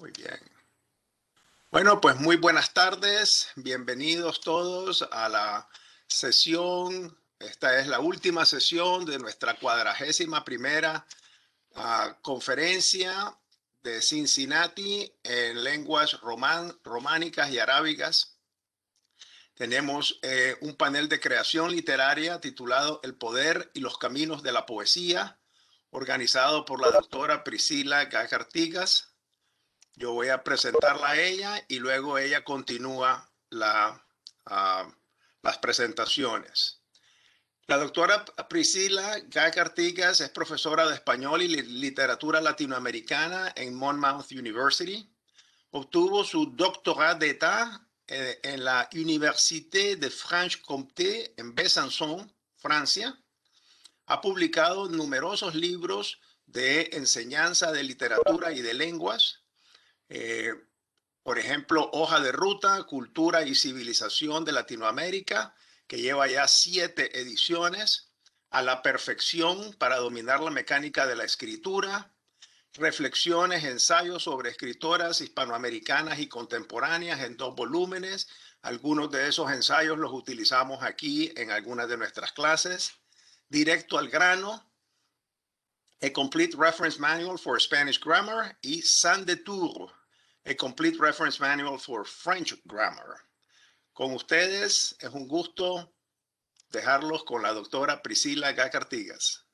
Muy bien. Bueno, pues muy buenas tardes. Bienvenidos todos a la sesión. Esta es la última sesión de nuestra cuadragésima primera ah, conferencia de Cincinnati en lenguas román, románicas y arábigas. Tenemos eh, un panel de creación literaria titulado El poder y los caminos de la poesía, organizado por la doctora Priscila Gajartigas yo voy a presentarla a ella y luego ella continúa la, ah, las presentaciones. La doctora Priscila Gac es profesora de español y literatura latinoamericana en Monmouth University. Obtuvo su doctorat d'état eh, en la Université de Franche-Comté en Besançon, Francia. Ha publicado numerosos libros de enseñanza de literatura y de lenguas, eh, por ejemplo, Hoja de Ruta, Cultura y Civilización de Latinoamérica, que lleva ya siete ediciones, a la perfección para dominar la mecánica de la escritura, reflexiones, ensayos sobre escritoras hispanoamericanas y contemporáneas en dos volúmenes. Algunos de esos ensayos los utilizamos aquí en algunas de nuestras clases. Directo al grano, A Complete Reference Manual for Spanish Grammar y de Tour, a Complete Reference Manual for French Grammar. Con ustedes es un gusto dejarlos con la doctora Priscila Gacartigas.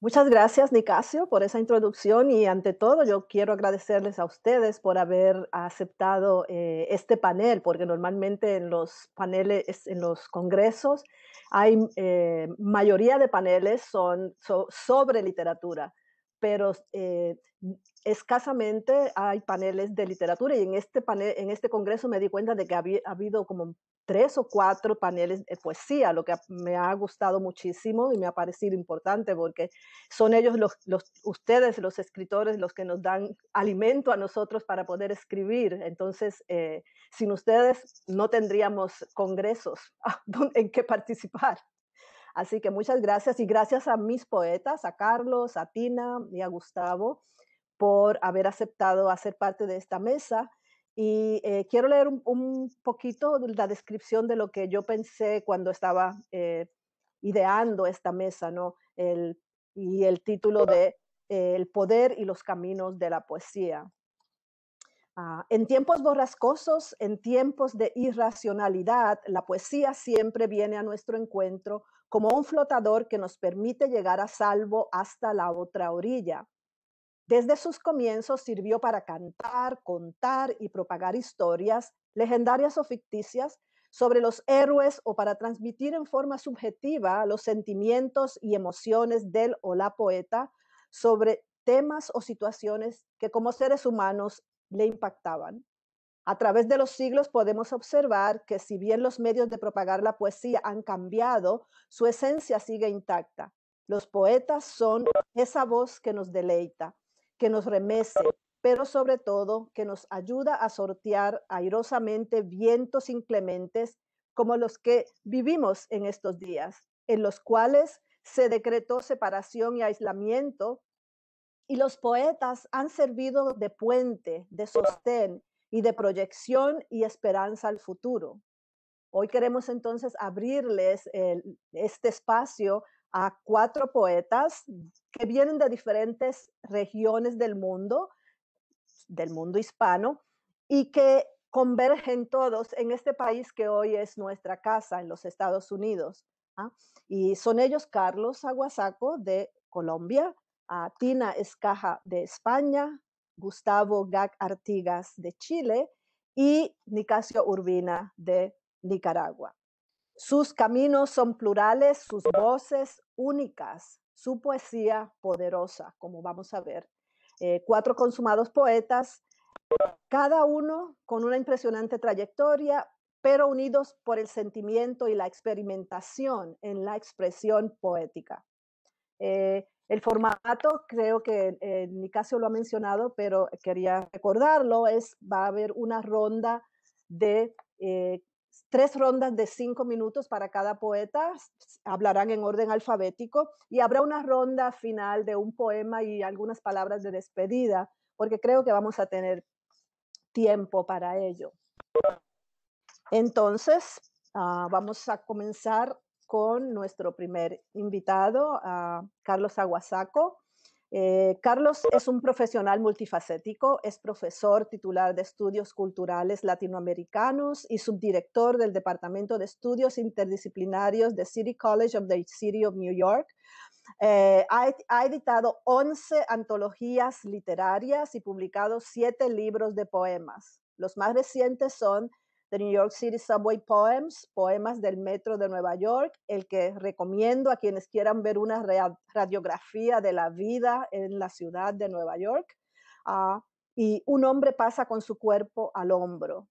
Muchas gracias, Nicasio, por esa introducción y ante todo yo quiero agradecerles a ustedes por haber aceptado eh, este panel, porque normalmente en los paneles, en los congresos, hay eh, mayoría de paneles son sobre literatura pero eh, escasamente hay paneles de literatura y en este, panel, en este congreso me di cuenta de que había, ha habido como tres o cuatro paneles de poesía, lo que me ha gustado muchísimo y me ha parecido importante porque son ellos los, los, ustedes los escritores los que nos dan alimento a nosotros para poder escribir. Entonces, eh, sin ustedes no tendríamos congresos en que participar. Así que muchas gracias y gracias a mis poetas, a Carlos, a Tina y a Gustavo por haber aceptado hacer parte de esta mesa. Y eh, quiero leer un, poquito la descripción de lo que yo pensé cuando estaba eh, ideando esta mesa, ¿no? y el título de eh, El poder y los caminos de la poesía. Ah, en tiempos borrascosos, en tiempos de irracionalidad, la poesía siempre viene a nuestro encuentro como un flotador que nos permite llegar a salvo hasta la otra orilla. Desde sus comienzos sirvió para cantar, contar y propagar historias, legendarias o ficticias, sobre los héroes o para transmitir en forma subjetiva los sentimientos y emociones del o la poeta sobre temas o situaciones que como seres humanos le impactaban. A través de los siglos podemos observar que si bien los medios de propagar la poesía han cambiado, su esencia sigue intacta. Los poetas son esa voz que nos deleita, que nos remece, pero sobre todo que nos ayuda a sortear airosamente vientos inclementes como los que vivimos en estos días, en los cuales se decretó separación y aislamiento, y los poetas han servido de puente, de sostén y de proyección y esperanza al futuro. Hoy queremos entonces abrirles este espacio a cuatro poetas que vienen de diferentes regiones del mundo, del mundo hispano, y que convergen todos en este país que hoy es nuestra casa, en los Estados Unidos. ¿ah? Y son ellos Carlos Aguasaco de Colombia, Tina Escaja de España, Gustavo Gac Artigas de Chile y Nicasio Urbina de Nicaragua. Sus caminos son plurales, sus voces únicas, su poesía poderosa, como vamos a ver. Eh, cuatro consumados poetas, cada uno con una impresionante trayectoria, pero unidos por el sentimiento y la experimentación en la expresión poética. Eh, el formato, creo que eh, Nicasio lo ha mencionado, pero quería recordarlo, es va a haber una ronda de eh, tres rondas de cinco minutos para cada poeta, hablarán en orden alfabético y habrá una ronda final de un poema y algunas palabras de despedida, porque creo que vamos a tener tiempo para ello. Entonces, ah, vamos a comenzar con nuestro primer invitado, Carlos Aguasaco. Eh, Carlos es un profesional multifacético, es profesor titular de Estudios Culturales Latinoamericanos y subdirector del Departamento de Estudios Interdisciplinarios de City College of the City of New York. Eh, ha, ha, editado 11 antologías literarias y publicado 7 libros de poemas. Los más recientes son New York City Subway Poems, poemas del metro de Nueva York, el que recomiendo a quienes quieran ver una radiografía de la vida en la ciudad de Nueva York. Ah, y un hombre pasa con su cuerpo al hombro.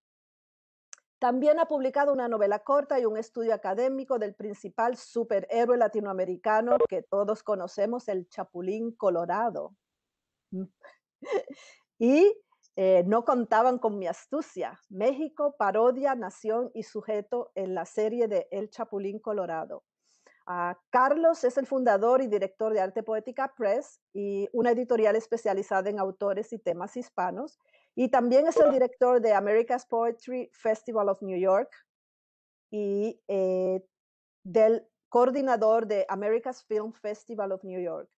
También ha publicado una novela corta y un estudio académico del principal superhéroe latinoamericano que todos conocemos, el Chapulín Colorado. Mm. y eh, no contaban con mi astucia. México, parodia, nación y sujeto en la serie de El Chapulín Colorado. Ah, Carlos es el fundador y director de Arte Poética Press y una editorial especializada en autores y temas hispanos. Y también es el director de America's Poetry Festival of New York y eh, del coordinador de America's Film Festival of New York.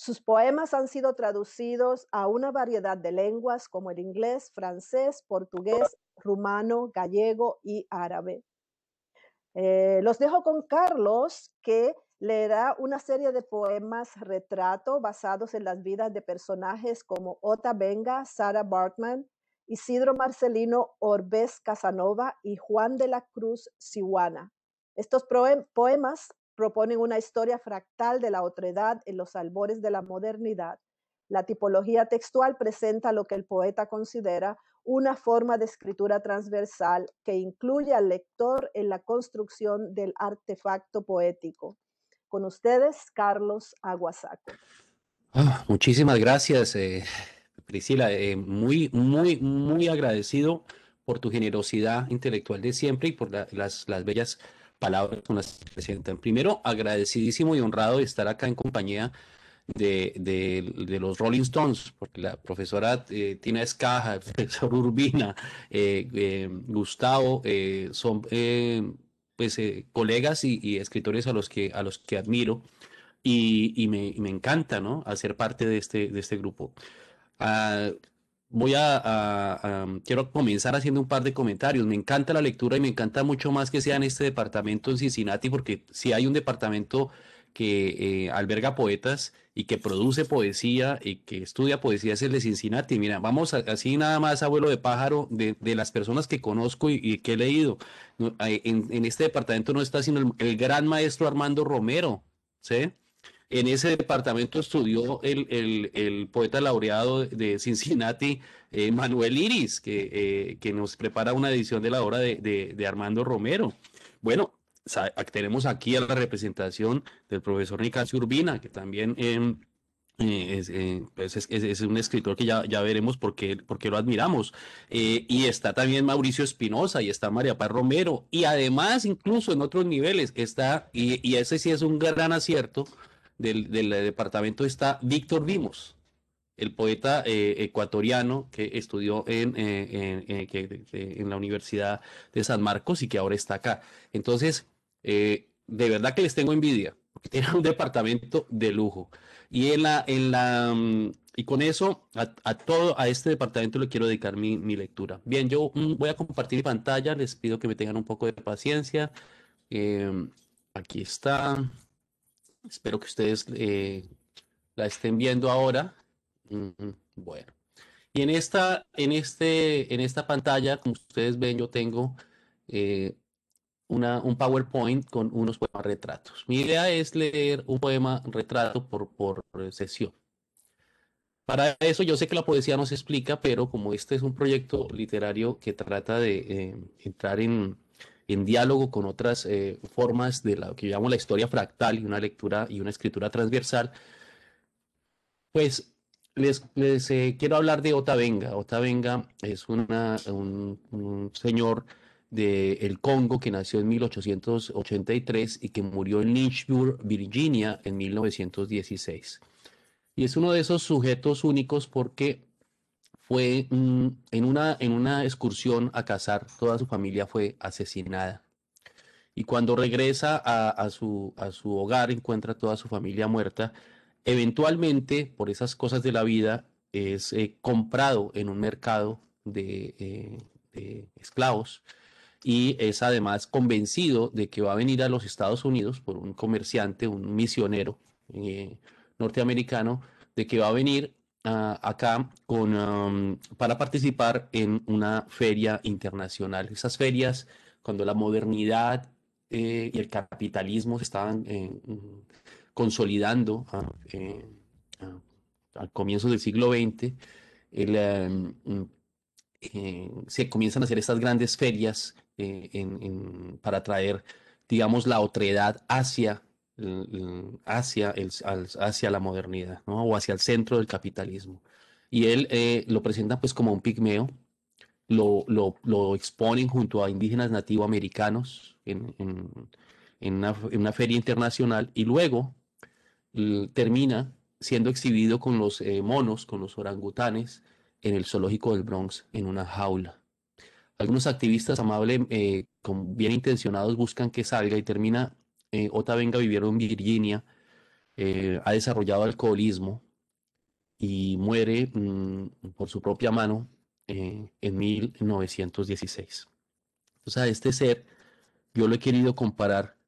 Sus poemas han sido traducidos a una variedad de lenguas como el inglés, francés, portugués, rumano, gallego y árabe. Eh, los dejo con Carlos, que leerá una serie de poemas retrato basados en las vidas de personajes como Ota Benga, Sara Bartman, Isidro Marcelino Orbez Casanova y Juan de la Cruz Sihuana. Estos poemas proponen una historia fractal de la otredad en los albores de la modernidad. La tipología textual presenta lo que el poeta considera una forma de escritura transversal que incluye al lector en la construcción del artefacto poético. Con ustedes, Carlos Aguasaco. Ah, muchísimas gracias, eh, Priscila. Eh, muy, muy, muy agradecido por tu generosidad intelectual de siempre y por las, las bellas palabras con las que presentan. Primero, agradecidísimo y honrado de estar acá en compañía de, de, los Rolling Stones, porque la profesora eh, Tina Escaja, el profesor Urbina, eh, eh, Gustavo, son pues, colegas y, escritores a los que, a los que admiro y, me, me, encanta ¿no? hacer parte de este, de este grupo. Ah, voy a, quiero comenzar haciendo un par de comentarios. Me encanta la lectura y me encanta mucho más que sea en este departamento en Cincinnati, porque si hay un departamento que eh, alberga poetas y que produce poesía y que estudia poesía es el de Cincinnati. Mira, vamos así nada más, abuelo de pájaro, de, de las personas que conozco y, que he leído. Eh, en, este departamento no está sino el, el gran maestro Armando Romero, ¿sí? En ese departamento estudió el, poeta laureado de Cincinnati, eh, Manuel Iris, que, eh, que, nos prepara una edición de la obra de, Armando Romero. Bueno, tenemos aquí a la representación del profesor Nicasio Urbina, que también... Eh, pues es, un escritor que ya, veremos por qué, por qué lo admiramos. y está también Mauricio Espinosa y está María Paz Romero. Y además, incluso en otros niveles, está, y, y, ese sí es un gran acierto, del, departamento está Víctor Vimos, el poeta eh, ecuatoriano que estudió en, eh, eh, en, la Universidad de San Marcos y que ahora está acá. Entonces, de verdad que les tengo envidia, porque tienen un departamento de lujo. Y, en la, en la, mm, y con eso, a, todo, a este departamento le quiero dedicar mi, mi lectura. Bien, yo mm, voy a compartir pantalla, les pido que me tengan un poco de paciencia. aquí está. Espero que ustedes eh, la estén viendo ahora. Bueno. Y en esta, en este, en esta pantalla, como ustedes ven, yo tengo eh, un PowerPoint con unos poemas retratos. Mi idea es leer un poema retrato por, por eh, sesión. Para eso yo sé que la poesía no se explica, pero como este es un proyecto literario que trata de entrar en, en diálogo con otras eh, formas de lo que llamamos la historia fractal y una lectura y una escritura transversal, pues les, eh, quiero hablar de Otavenga. Otavenga es un, señor del Congo que nació en 1883 y que murió en Lynchburg, Virginia, en 1916. Y es uno de esos sujetos únicos porque fue en, una, en una excursión a cazar, toda su familia fue asesinada. Y cuando regresa a, su, a su hogar, encuentra toda su familia muerta. Eventualmente, por esas cosas de la vida, es eh, comprado en un mercado eh, de, esclavos y es además convencido de que va a venir a los Estados Unidos por un comerciante, un misionero eh, norteamericano, de que va a venir Ah, acá con, para participar en una feria internacional. Esas ferias, cuando la modernidad eh, y el capitalismo se estaban eh, consolidando ah, eh, ah, al comienzo del siglo XX, em, se comienzan a hacer estas grandes ferias para traer, digamos, la otredad hacia hacia, el, hacia la modernidad, O hacia el centro del capitalismo. Y él eh, lo presenta pues como un pigmeo, lo, lo, exponen junto a indígenas nativoamericanos en, una, feria internacional y luego termina siendo exhibido con los eh, monos, con los orangutanes, en el zoológico del Bronx, en una jaula. Algunos activistas amables, eh, bien intencionados, buscan que salga y termina eh, Ota Venga vivieron en Virginia, eh, ha desarrollado alcoholismo y muere mm, por su propia mano eh, en 1916. O sea, este ser yo lo he querido comparar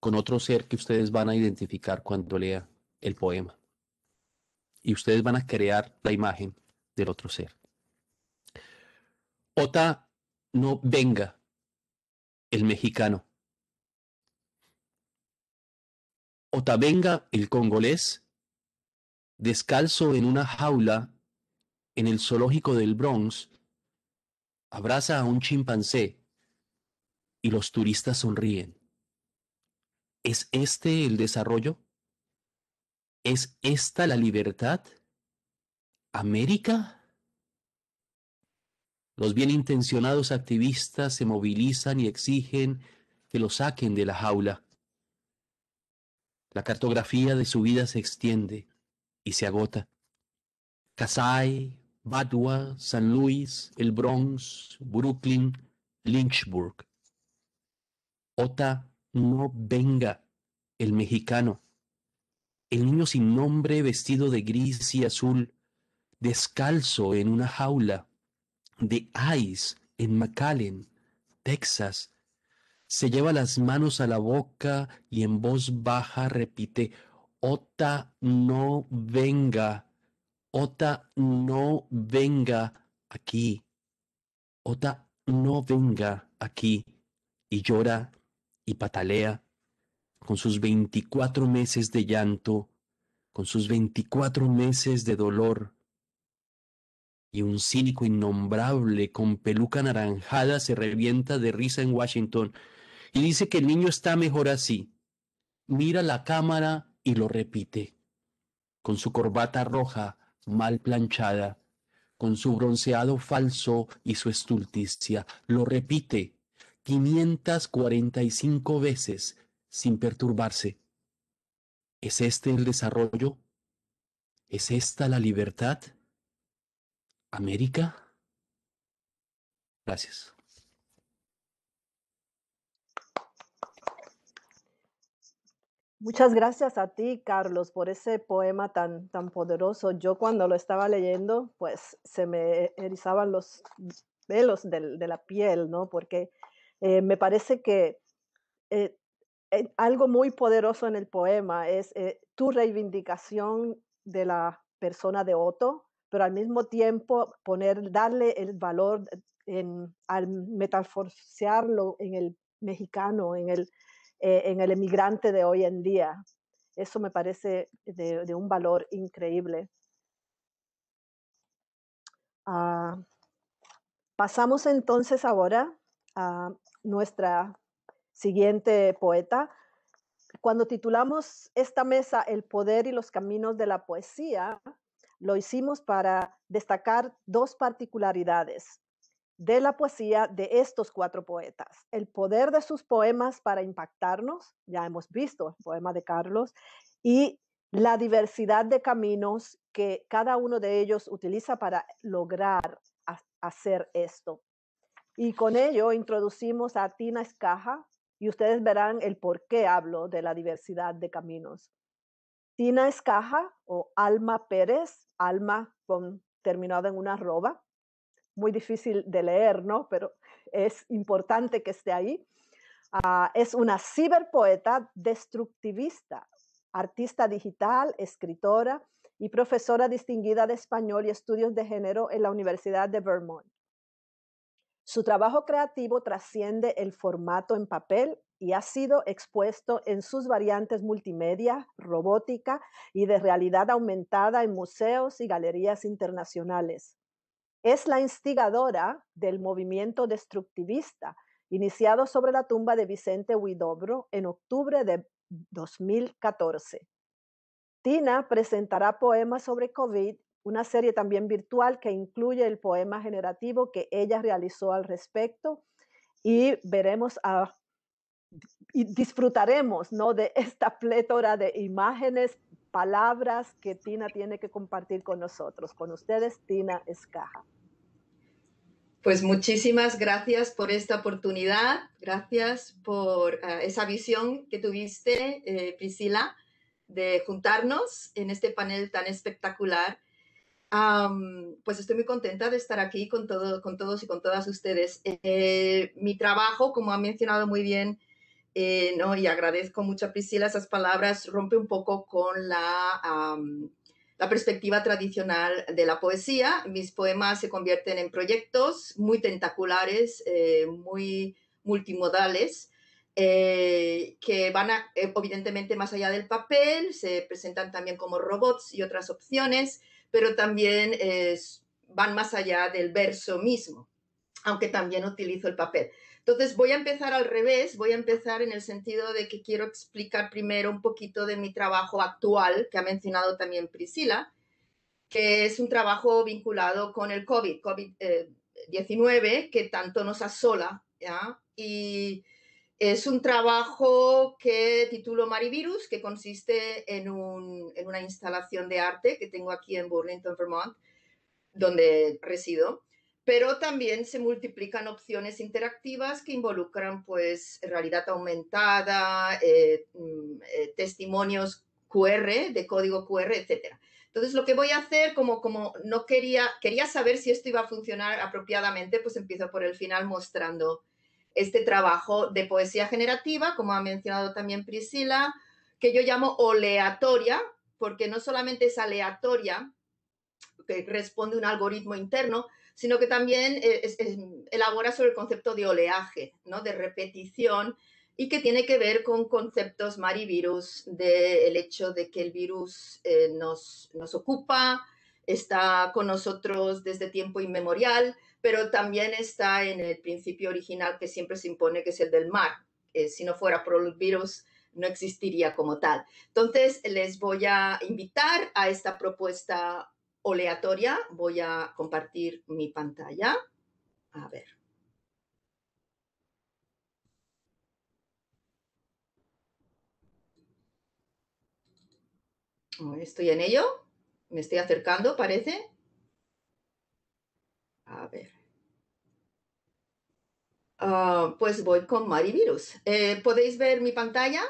con otro ser que ustedes van a identificar cuando lea el poema. Y ustedes van a crear la imagen del otro ser. Ota no venga, el mexicano Otavenga, el congolés, descalzo en una jaula en el zoológico del Bronx, abraza a un chimpancé y los turistas sonríen. ¿Es este el desarrollo? ¿Es esta la libertad? ¿América? Los bien intencionados activistas se movilizan y exigen que lo saquen de la jaula. La cartografía de su vida se extiende y se agota. Casai, Badua, San Luis, el Bronx, Brooklyn, Lynchburg. Ota no venga, el mexicano. El niño sin nombre, vestido de gris y azul, descalzo en una jaula de ice en McAllen, Texas, se lleva las manos a la boca y en voz baja repite, Ota no venga, Ota no venga aquí, Ota no venga aquí. Y llora y patalea con sus 24 meses de llanto, con sus 24 meses de dolor. Y un cínico innombrable con peluca naranjada se revienta de risa en Washington y dice que el niño está mejor así. Mira la cámara y lo repite. Con su corbata roja mal planchada, con su bronceado falso y su estulticia, lo repite 545 veces sin perturbarse. ¿Es este el desarrollo? ¿Es esta la libertad? ¿América? Gracias. Muchas gracias a ti, Carlos, por ese poema tan, tan poderoso. Yo cuando lo estaba leyendo, pues se me erizaban los velos de, la piel, ¿no? Porque eh, me parece que eh, eh, algo muy poderoso en el poema es tu reivindicación de la persona de Otto, pero al mismo tiempo poner, darle el valor en, al metaforsearlo en el mexicano, en el eh, en el emigrante de hoy en día. Eso me parece de, un valor increíble. Ah, pasamos entonces ahora a nuestra siguiente poeta. Cuando titulamos esta mesa El poder y los caminos de la poesía, lo hicimos para destacar dos particularidades de la poesía de estos cuatro poetas. El poder de sus poemas para impactarnos, ya hemos visto el poema de Carlos, y la diversidad de caminos que cada uno de ellos utiliza para lograr hacer esto. Y con ello introducimos a Tina Escaja y ustedes verán el por qué hablo de la diversidad de caminos. Tina Escaja o Alma Pérez, Alma con, terminado en una arroba, muy difícil de leer, ¿no? Pero es importante que esté ahí. Ah, es una ciberpoeta destructivista, artista digital, escritora y profesora distinguida de español y estudios de género en la Universidad de Vermont. Su trabajo creativo trasciende el formato en papel y ha sido expuesto en sus variantes multimedia, robótica y de realidad aumentada en museos y galerías internacionales es la instigadora del movimiento destructivista iniciado sobre la tumba de Vicente Huidobro en octubre de 2014. Tina presentará poemas sobre COVID, una serie también virtual que incluye el poema generativo que ella realizó al respecto y veremos y disfrutaremos ¿no? de esta plétora de imágenes, palabras que Tina tiene que compartir con nosotros. Con ustedes, Tina Escaja. Pues muchísimas gracias por esta oportunidad, gracias por eh, esa visión que tuviste, eh, Priscila, de juntarnos en este panel tan espectacular. pues estoy muy contenta de estar aquí con, todo, con todos y con todas ustedes. Eh, mi trabajo, como ha mencionado muy bien eh, no, y agradezco mucho a Priscila esas palabras, rompe un poco con la, perspectiva tradicional de la poesía. Mis poemas se convierten en proyectos muy tentaculares, eh, muy multimodales, eh, que van evidentemente más allá del papel, se presentan también como robots y otras opciones, pero también van más allá del verso mismo, aunque también utilizo el papel. Entonces voy a empezar al revés, voy a empezar en el sentido de que quiero explicar primero un poquito de mi trabajo actual, que ha mencionado también Priscila, que es un trabajo vinculado con el COVID, 19 eh, que tanto nos asola, ¿ya? Y es un trabajo que titulo Marivirus, que consiste en, un, en una instalación de arte que tengo aquí en Burlington, Vermont, donde resido pero también se multiplican opciones interactivas que involucran pues realidad aumentada, eh, mm, eh, testimonios QR, de código QR, etc. Entonces lo que voy a hacer, como, como no quería, quería saber si esto iba a funcionar apropiadamente, pues empiezo por el final mostrando este trabajo de poesía generativa, como ha mencionado también Priscila, que yo llamo oleatoria, porque no solamente es aleatoria, que responde un algoritmo interno, sino que también eh, elabora sobre el concepto de oleaje, ¿no? de repetición, y que tiene que ver con conceptos marivirus, del hecho de que el virus eh, nos, nos ocupa, está con nosotros desde tiempo inmemorial, pero también está en el principio original que siempre se impone, que es el del mar. si no fuera por el virus, no existiría como tal. Entonces, les voy a invitar a esta propuesta aleatoria. Voy a compartir mi pantalla. A ver. Oh, estoy en ello. Me estoy acercando, parece. A ver. Ah, pues voy con Marivirus. Eh, ¿Podéis ver mi pantalla?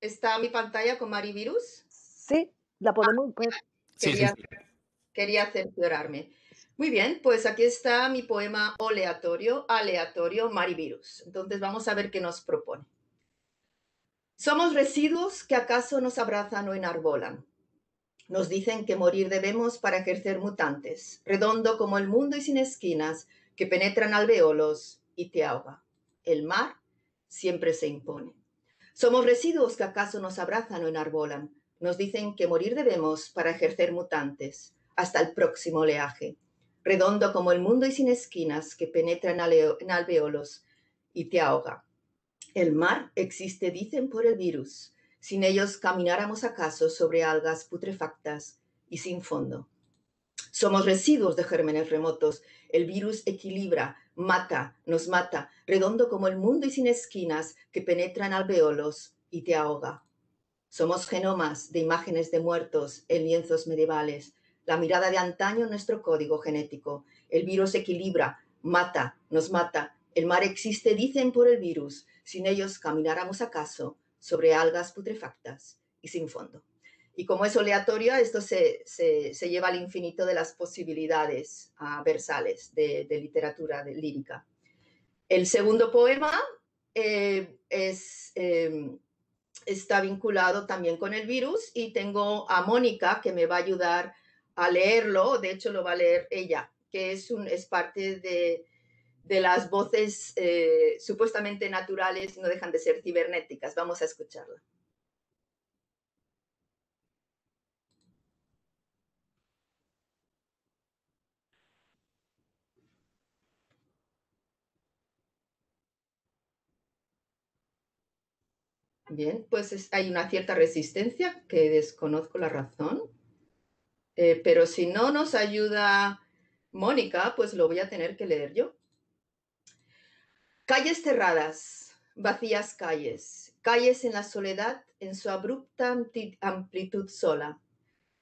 ¿Está mi pantalla con Marivirus? Sí, la ah, podemos ver. Quería, sí, sí, Muy bien, pues aquí está mi poema aleatorio, aleatorio Marivirus. Entonces vamos a ver qué nos propone. Somos residuos que acaso nos abrazan o enarbolan. Nos dicen que morir debemos para ejercer mutantes, redondo como el mundo y sin esquinas, que penetran alveolos y te ahoga. El mar siempre se impone. Somos residuos que acaso nos abrazan o enarbolan. Nos dicen que morir debemos para ejercer mutantes hasta el próximo oleaje, redondo como el mundo y sin esquinas que penetra en alveolos y te ahoga. El mar existe, dicen, por el virus. Sin ellos camináramos acaso sobre algas putrefactas y sin fondo. Somos residuos de gérmenes remotos. El virus equilibra mata, nos mata, redondo como el mundo y sin esquinas que penetran alveolos y te ahoga. Somos genomas de imágenes de muertos en lienzos medievales, la mirada de antaño nuestro código genético. El virus equilibra, mata, nos mata. El mar existe, dicen, por el virus. Sin ellos camináramos acaso sobre algas putrefactas y sin fondo. Y como es aleatoria, esto se, lleva al infinito de las posibilidades ah, versales de, literatura lírica. El segundo poema eh, es, em, está vinculado también con el virus y tengo a Mónica que me va a ayudar a leerlo, de hecho lo va a leer ella, que es, un, es parte de, las voces eh, supuestamente naturales, no dejan de ser cibernéticas. Vamos a escucharla. Bien, pues hay una cierta resistencia que desconozco la razón, eh, pero si no nos ayuda Mónica, pues lo voy a tener que leer yo. Calles cerradas, vacías calles, calles en la soledad, en su abrupta amplitud sola.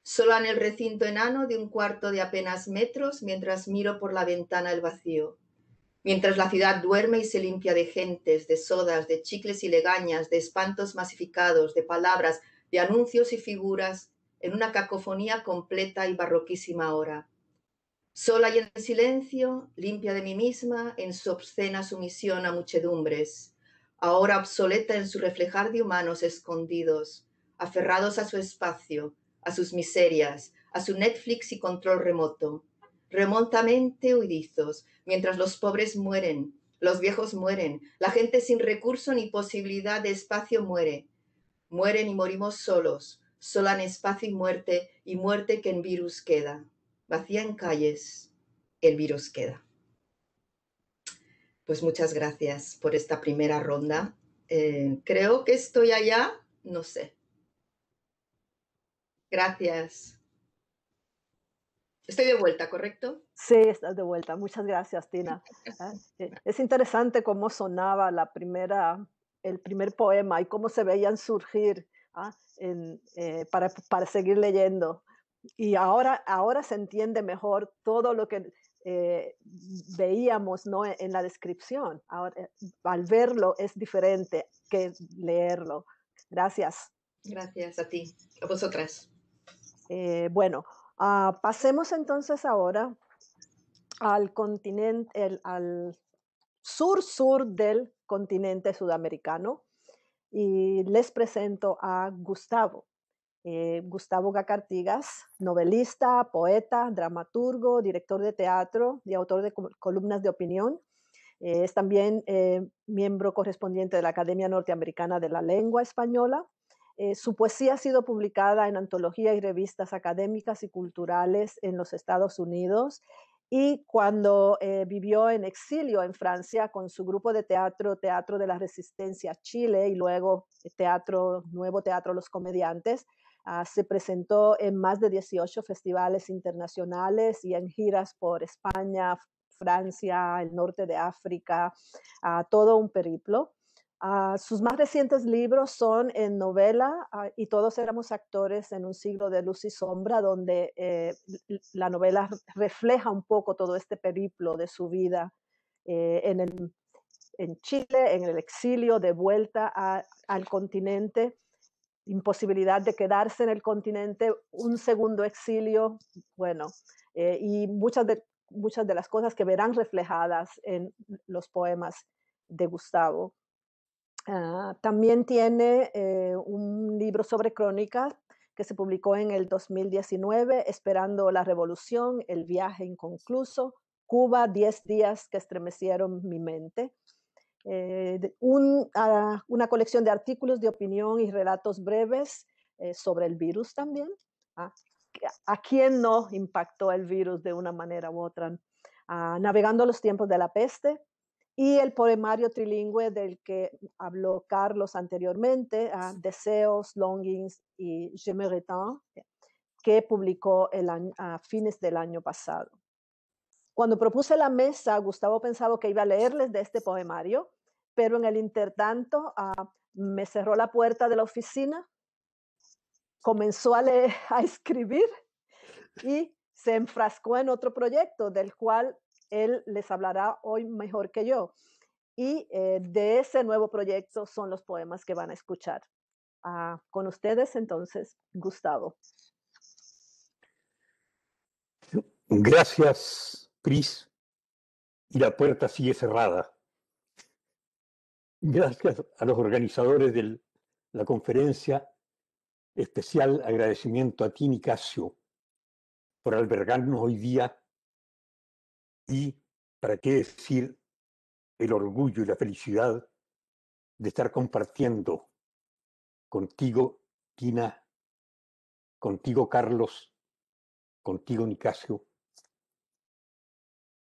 Sola en el recinto enano de un cuarto de apenas metros mientras miro por la ventana el vacío. Mientras la ciudad duerme y se limpia de gentes, de sodas, de chicles y legañas, de espantos masificados, de palabras, de anuncios y figuras, en una cacofonía completa y barroquísima hora. Sola y en silencio, limpia de mí misma, en su obscena sumisión a muchedumbres, ahora obsoleta en su reflejar de humanos escondidos, aferrados a su espacio, a sus miserias, a su Netflix y control remoto, remotamente huidizos, mientras los pobres mueren, los viejos mueren, la gente sin recurso ni posibilidad de espacio muere. Mueren y morimos solos, sola en espacio y muerte, y muerte que en virus queda. Vacía en calles, el virus queda. Pues muchas gracias por esta primera ronda. Eh, creo que estoy allá, no sé. Gracias. Estoy de vuelta, ¿correcto? Sí, estás de vuelta. Muchas gracias, Tina. Ah, eh, es interesante cómo sonaba la primera, el primer poema y cómo se veían surgir ah, eh, para, seguir leyendo. Y ahora, ahora se entiende mejor todo lo que eh, veíamos ¿no? E, en la descripción. Ahora, al verlo es diferente que leerlo. Gracias. Gracias a ti, a vosotras. bueno, Ah, pasemos entonces ahora al continente, al sur-sur del continente sudamericano y les presento a Gustavo. Eh, Gustavo Gacartigas, novelista, poeta, dramaturgo, director de teatro y autor de columnas de opinión. Eh, es también eh, miembro correspondiente de la Academia Norteamericana de la Lengua Española eh, su poesía ha sido publicada en antologías y revistas académicas y culturales en los Estados Unidos y cuando eh, vivió en exilio en Francia con su grupo de teatro, Teatro de la Resistencia Chile y luego eh, Teatro Nuevo Teatro Los Comediantes, ah, se presentó en más de 18 festivales internacionales y en giras por España, Francia, el norte de África, ah, todo un periplo. Ah, sus más recientes libros son en novela ah, y todos éramos actores en un siglo de luz y sombra, donde eh, la novela refleja un poco todo este periplo de su vida eh, en, Chile, en el exilio, de vuelta al continente, imposibilidad de quedarse en el continente, un segundo exilio, bueno, eh, y muchas muchas de las cosas que verán reflejadas en los poemas de Gustavo. Ah, también tiene eh, un libro sobre crónicas que se publicó en el 2019, Esperando la Revolución, El viaje inconcluso, Cuba, 10 días que estremecieron mi mente. Eh, ah, una colección de artículos de opinión y relatos breves eh, sobre el virus también. Ah, ¿A quién no impactó el virus de una manera u otra? Navegando los tiempos de la peste, y el poemario trilingüe del que habló Carlos anteriormente, a ah, Deseos, Longings y Je me eh, que publicó el a fines del año pasado. Cuando propuse la mesa, Gustavo pensaba que iba a leerles de este poemario, pero en el intertanto ah, me cerró la puerta de la oficina, comenzó a, a escribir y se enfrascó en otro proyecto del cual él les hablará hoy mejor que yo. Y eh, de ese nuevo proyecto son los poemas que van a escuchar. Ah, con ustedes entonces, Gustavo. Gracias, Cris. Y la puerta sigue cerrada. Gracias a los organizadores de la conferencia. Especial agradecimiento a ti, Nicasio, por albergarnos hoy día y, para qué decir, el orgullo y la felicidad de estar compartiendo contigo, Tina, contigo, Carlos, contigo, Nicasio.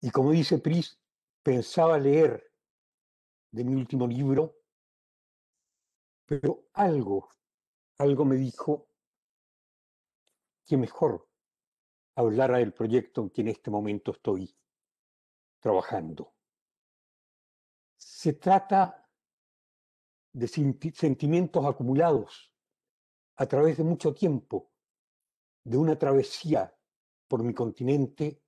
Y como dice Pris, pensaba leer de mi último libro, pero algo, algo me dijo que mejor hablara del proyecto en que en este momento estoy trabajando. Se trata de sentimientos acumulados a través de mucho tiempo, de una travesía por mi continente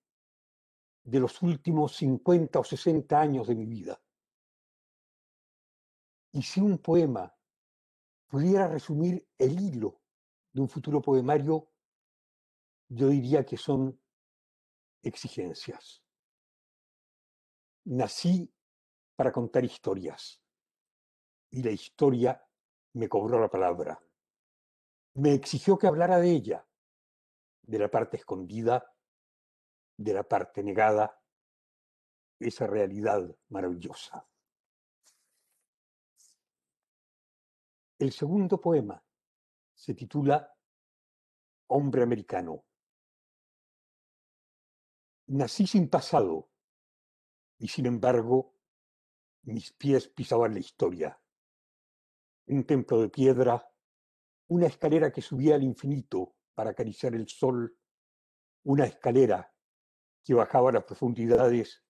de los últimos 50 o 60 años de mi vida. Y si un poema pudiera resumir el hilo de un futuro poemario, yo diría que son exigencias nací para contar historias y la historia me cobró la palabra. Me exigió que hablara de ella, de la parte escondida, de la parte negada, esa realidad maravillosa. El segundo poema se titula Hombre Americano. Nací sin pasado y sin embargo mis pies pisaban la historia. Un templo de piedra, una escalera que subía al infinito para acariciar el sol, una escalera que bajaba a las profundidades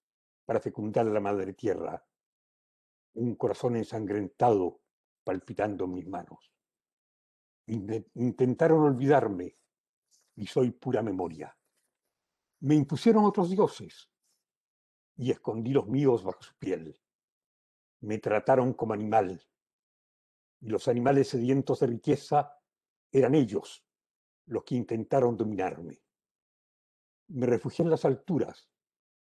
para fecundar la madre tierra, un corazón ensangrentado palpitando en mis manos. Intentaron olvidarme y soy pura memoria. Me impusieron otros dioses, y escondí los míos bajo su piel. Me trataron como animal. Y los animales sedientos de riqueza eran ellos los que intentaron dominarme. Me refugié en las alturas,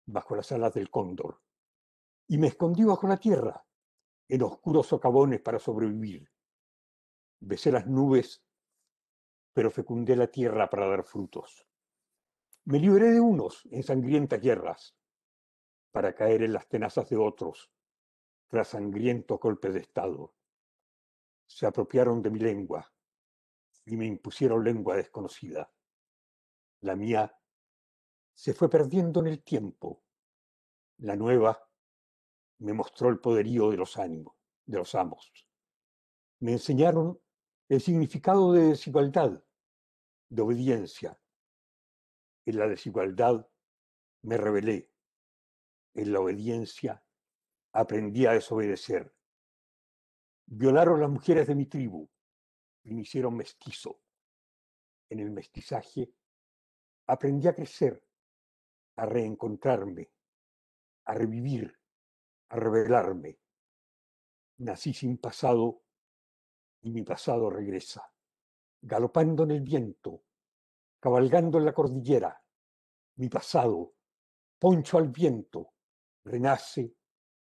bajo las alas del cóndor, y me escondí bajo la tierra, en oscuros socavones para sobrevivir. Besé las nubes, pero fecundé la tierra para dar frutos. Me liberé de unos en sangrientas guerras, para caer en las tenazas de otros, tras sangrientos golpes de Estado. Se apropiaron de mi lengua y me impusieron lengua desconocida. La mía se fue perdiendo en el tiempo. La nueva me mostró el poderío de los ánimos, de los amos. Me enseñaron el significado de desigualdad, de obediencia. En la desigualdad me rebelé en la obediencia, aprendí a desobedecer. Violaron las mujeres de mi tribu y me hicieron mestizo. En el mestizaje aprendí a crecer, a reencontrarme, a revivir, a revelarme. Nací sin pasado y mi pasado regresa, galopando en el viento, cabalgando en la cordillera. Mi pasado, poncho al viento, renace,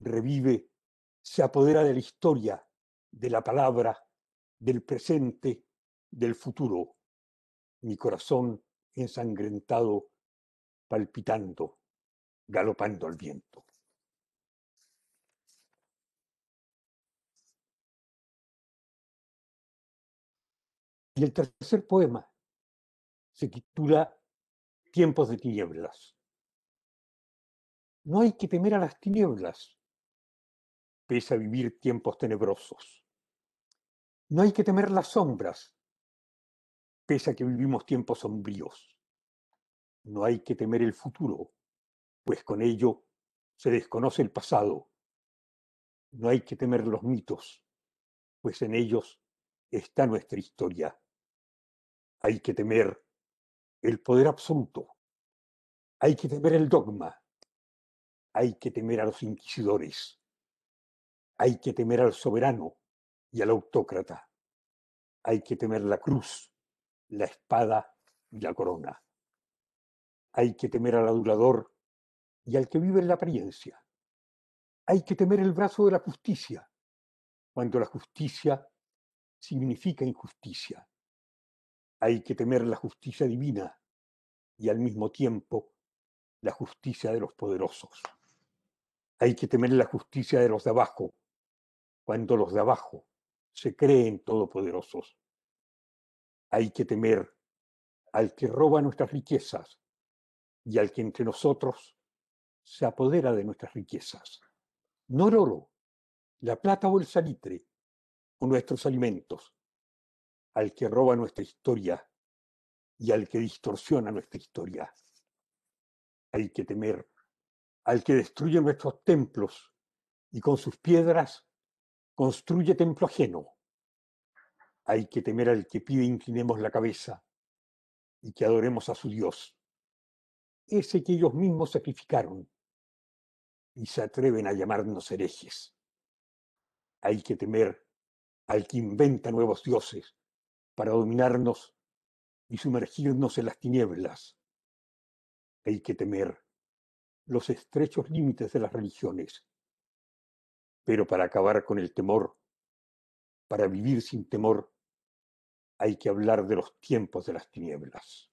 revive, se apodera de la historia, de la palabra, del presente, del futuro. Mi corazón ensangrentado, palpitando, galopando al viento. Y el tercer poema se titula Tiempos de tinieblas. No hay que temer a las tinieblas, pese a vivir tiempos tenebrosos. No hay que temer las sombras, pese a que vivimos tiempos sombríos. No hay que temer el futuro, pues con ello se desconoce el pasado. No hay que temer los mitos, pues en ellos está nuestra historia. Hay que temer el poder absoluto. Hay que temer el dogma hay que temer a los inquisidores, hay que temer al soberano y al autócrata, hay que temer la cruz, la espada y la corona, hay que temer al adulador y al que vive en la apariencia, hay que temer el brazo de la justicia, cuando la justicia significa injusticia. Hay que temer la justicia divina y al mismo tiempo la justicia de los poderosos. Hay que temer la justicia de los de abajo, cuando los de abajo se creen todopoderosos. Hay que temer al que roba nuestras riquezas y al que entre nosotros se apodera de nuestras riquezas. No el oro, la plata o el salitre, o nuestros alimentos, al que roba nuestra historia y al que distorsiona nuestra historia. Hay que temer al que destruye nuestros templos y con sus piedras construye templo ajeno. Hay que temer al que pide inclinemos la cabeza y que adoremos a su Dios, ese que ellos mismos sacrificaron y se atreven a llamarnos herejes. Hay que temer al que inventa nuevos dioses para dominarnos y sumergirnos en las tinieblas. Hay que temer los estrechos límites de las religiones. Pero para acabar con el temor, para vivir sin temor, hay que hablar de los tiempos de las tinieblas.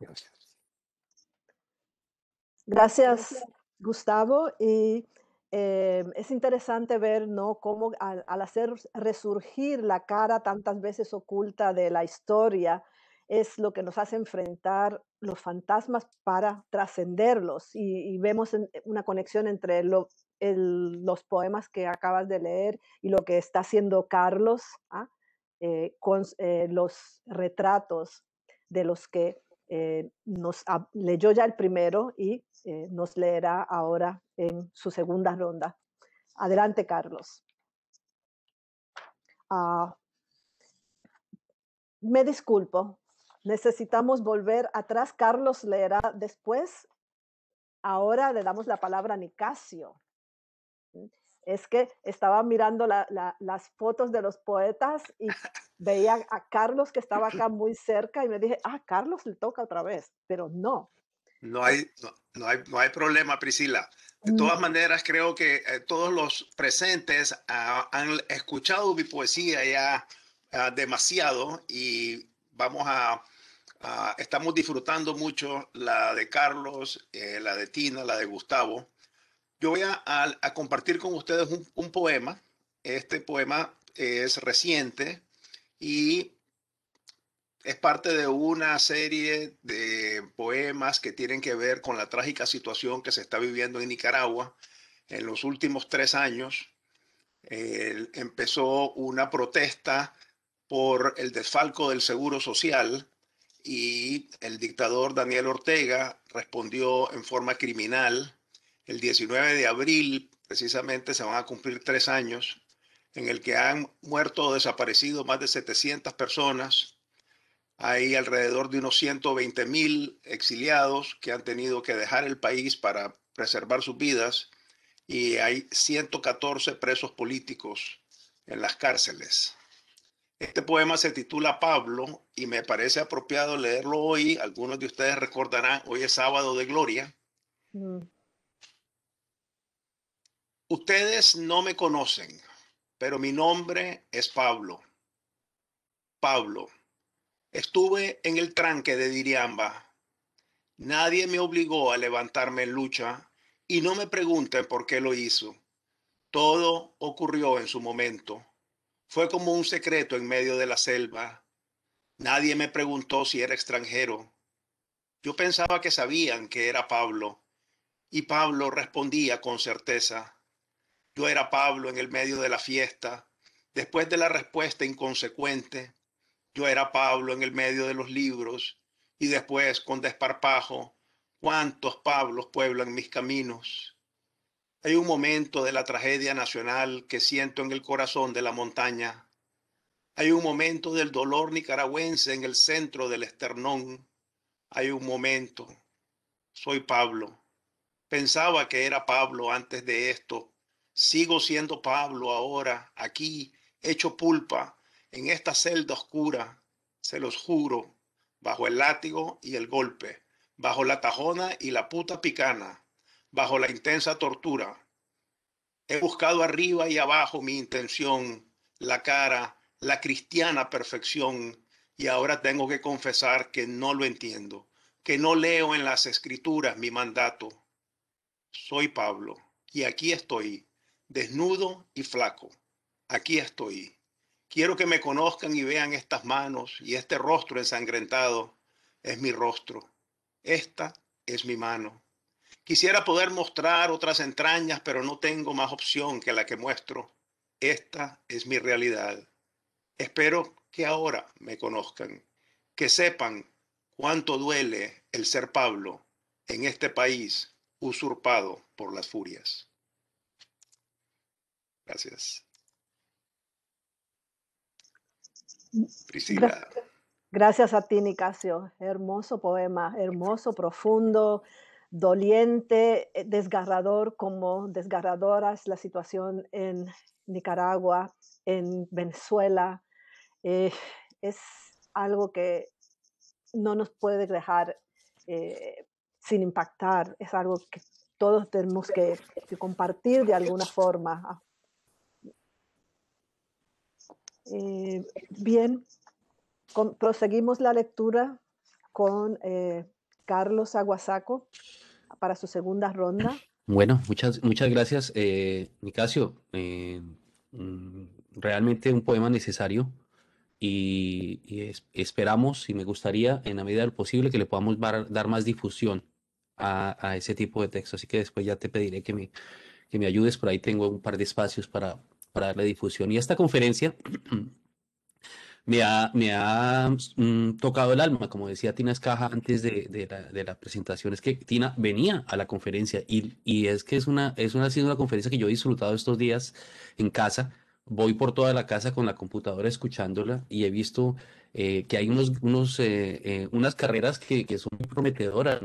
Gracias. Gracias, Gustavo. Y em, es interesante ver ¿no? cómo al, hacer resurgir la cara tantas veces oculta de la historia, es lo que nos hace enfrentar los fantasmas para trascenderlos y, vemos eh, una conexión entre los poemas que acabas de leer y lo que está haciendo Carlos ¿ah? eh, con eh, los retratos de los que nos leyó ya el primero y nos leerá ahora en su segunda ronda. Adelante, Carlos. Ah, me disculpo necesitamos volver atrás. Carlos leerá después. Ahora le damos la palabra a Nicasio. ¿Mm? Es que estaba mirando la, las fotos de los poetas y veía a Carlos que estaba acá muy cerca y me dije, ah, Carlos le toca otra vez, pero no. No hay, no, hay, no hay problema, Priscila. De mm. todas maneras, creo que eh, todos los presentes ah, han escuchado mi poesía ya ah, demasiado y vamos a Ah, estamos disfrutando mucho la de Carlos, eh, la de Tina, la de Gustavo. Yo voy a, compartir con ustedes un, poema. Este poema es reciente y es parte de una serie de poemas que tienen que ver con la trágica situación que se está viviendo en Nicaragua en los últimos tres años. empezó una protesta por el desfalco del Seguro Social, y el dictador Daniel Ortega respondió en forma criminal. El 19 de abril, precisamente, se van a cumplir tres años en el que han muerto o desaparecido más de 700 personas. Hay alrededor de unos 120 mil exiliados que han tenido que dejar el país para preservar sus vidas y hay 114 presos políticos en las cárceles. Este poema se titula Pablo y me parece apropiado leerlo hoy. Algunos de ustedes recordarán, hoy es sábado de gloria. Mm. Ustedes no me conocen, pero mi nombre es Pablo. Pablo, estuve en el tranque de Diriamba. Nadie me obligó a levantarme en lucha y no me pregunten por qué lo hizo. Todo ocurrió en su momento. Fue como un secreto en medio de la selva. Nadie me preguntó si era extranjero. Yo pensaba que sabían que era Pablo, y Pablo respondía con certeza. Yo era Pablo en el medio de la fiesta, después de la respuesta inconsecuente. Yo era Pablo en el medio de los libros, y después con desparpajo. ¿Cuántos Pablos pueblan mis caminos? Hay un momento de la tragedia nacional que siento en el corazón de la montaña. Hay un momento del dolor nicaragüense en el centro del esternón. Hay un momento. Soy Pablo. Pensaba que era Pablo antes de esto. Sigo siendo Pablo ahora, aquí, hecho pulpa, en esta celda oscura, se los juro, bajo el látigo y el golpe, bajo la tajona y la puta picana bajo la intensa tortura. He buscado arriba y abajo mi intención, la cara, la cristiana perfección, y ahora tengo que confesar que no lo entiendo, que no leo en las escrituras mi mandato. Soy Pablo, y aquí estoy, desnudo y flaco. Aquí estoy. Quiero que me conozcan y vean estas manos y este rostro ensangrentado. Es mi rostro. Esta es mi mano. Quisiera poder mostrar otras entrañas, pero no tengo más opción que la que muestro. Esta es mi realidad. Espero que ahora me conozcan, que sepan cuánto duele el ser Pablo en este país usurpado por las furias. Gracias. Gracias a ti, Nicasio. Hermoso poema, hermoso, profundo doliente, eh, desgarrador como desgarradoras la situación en Nicaragua, en Venezuela. Eh, es algo que no nos puede dejar eh, sin impactar, es algo que todos tenemos que, compartir de alguna forma. bien, proseguimos la lectura con Carlos Aguasaco para su segunda ronda. Bueno, muchas, muchas gracias, eh, Nicasio. Eh, mm, realmente un poema necesario y, esperamos y me gustaría en la medida del posible que le podamos dar más difusión a, ese tipo de texto. Así que después ya te pediré que me, que me ayudes, por ahí tengo un par de espacios para, para darle difusión. Y esta conferencia me ha, mm, tocado el alma, como decía Tina Escaja antes de, de, la, presentación, es que Tina venía a la conferencia y, y es que es una, es una, ha sido una conferencia que yo he disfrutado estos días en casa. Voy por toda la casa con la computadora escuchándola y he visto eh, que hay unos, unos, eh, eh, unas carreras que, que, son prometedoras,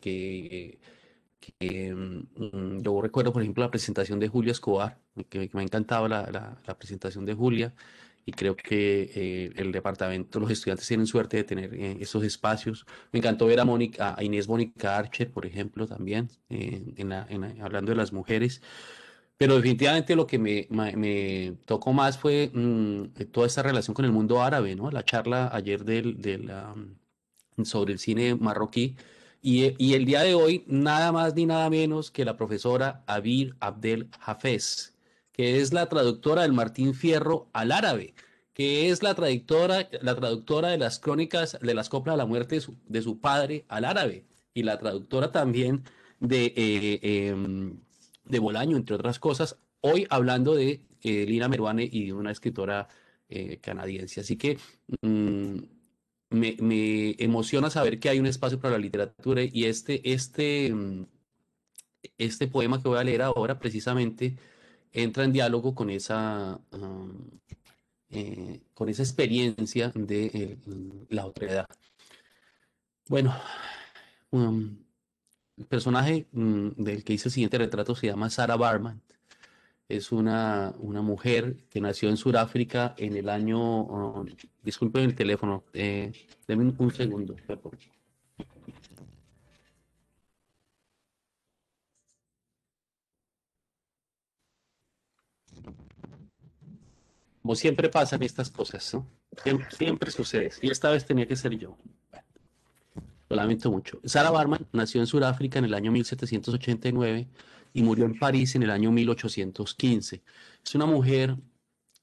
que, que mm, yo recuerdo, por ejemplo, la presentación de Julia Escobar, que, me ha encantado la, la presentación de Julia y creo que eh, el departamento, los estudiantes tienen suerte de tener eh, esos espacios. Me encantó ver a, Inés Mónica Arche, por ejemplo, también, eh, en hablando de las mujeres. Pero definitivamente lo que me, me, tocó más fue mm, toda esta relación con el mundo árabe, ¿no? La charla ayer del, del, mm, sobre el cine marroquí. Y, y, el día de hoy, nada más ni nada menos que la profesora Abir Abdel Hafez, que es la traductora del Martín Fierro al árabe, que es la traductora, la traductora de las crónicas de las coplas de la muerte de su, padre al árabe, y la traductora también de, eh, em, de Bolaño, entre otras cosas, hoy hablando de eh, Lina Meruane y de una escritora eh, canadiense. Así que mm, me, emociona saber que hay un espacio para la literatura y este, este, mm, este poema que voy a leer ahora precisamente entra en diálogo con esa, eh, con esa experiencia de eh, la otra edad. Bueno, el personaje mm, del que hice el siguiente retrato se llama Sarah Barman. Es una, una mujer que nació en Sudáfrica en el año. disculpen el teléfono, eh, denme un segundo, perdón. Como siempre pasan estas cosas, ¿no? Siempre, sucede. Y esta vez tenía que ser yo. lo lamento mucho. Sara Barman nació en Sudáfrica en el año 1789 y murió en París en el año 1815. Es una mujer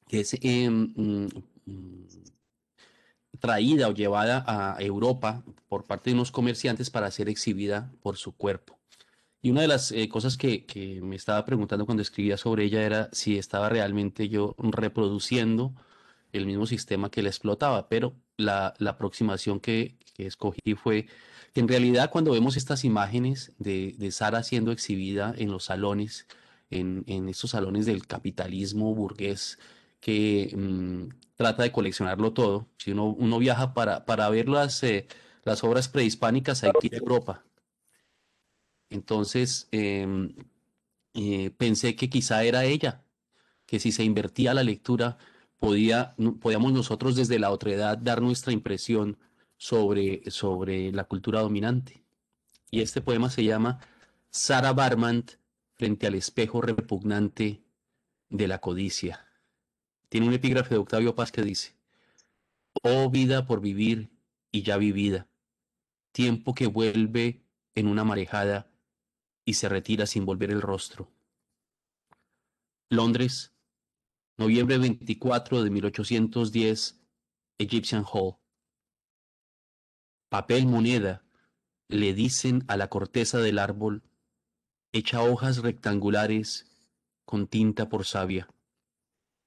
que es em, mm, traída o llevada a Europa por parte de unos comerciantes para ser exhibida por su cuerpo. Y una de las eh, cosas que, me estaba preguntando cuando escribía sobre ella era si estaba realmente yo reproduciendo el mismo sistema que la explotaba, pero la, aproximación que, escogí fue que en realidad cuando vemos estas imágenes de, Sara siendo exhibida en los salones, en, en estos salones del capitalismo burgués, que mm, trata de coleccionarlo todo. Si uno, viaja para, para ver las, eh, las obras prehispánicas aquí a Europa, entonces, em, eh, pensé que quizá era ella, que si se invertía la lectura, podía, podíamos nosotros desde la otra edad dar nuestra impresión sobre, sobre la cultura dominante. Y este poema se llama Sara Barmant frente al espejo repugnante de la codicia. Tiene un epígrafe de Octavio Paz que dice, Oh vida por vivir y ya vivida, tiempo que vuelve en una marejada y se retira sin volver el rostro. Londres, noviembre 24 de 1810, Egyptian Hall. Papel moneda, le dicen a la corteza del árbol, hecha hojas rectangulares con tinta por savia.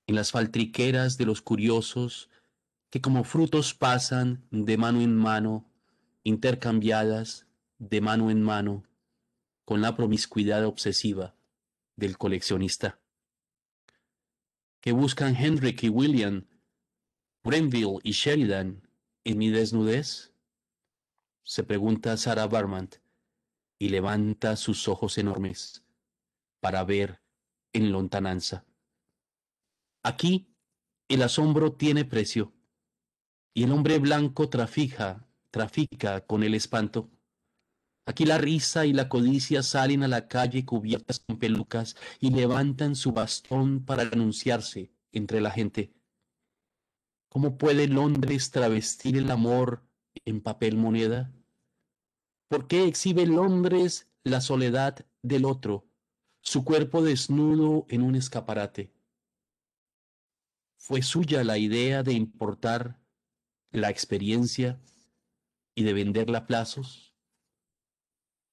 En las faltriqueras de los curiosos, que como frutos pasan de mano en mano, intercambiadas de mano en mano, con la promiscuidad obsesiva del coleccionista. ¿Qué buscan Hendrick y William, Grenville y Sheridan en mi desnudez? Se pregunta Sarah Barmant y levanta sus ojos enormes para ver en lontananza. Aquí el asombro tiene precio y el hombre blanco trafica, trafica con el espanto. Aquí la risa y la codicia salen a la calle cubiertas con pelucas y levantan su bastón para anunciarse entre la gente. ¿Cómo puede Londres travestir el amor en papel moneda? ¿Por qué exhibe Londres la soledad del otro, su cuerpo desnudo en un escaparate? Fue suya la idea de importar la experiencia y de venderla a plazos.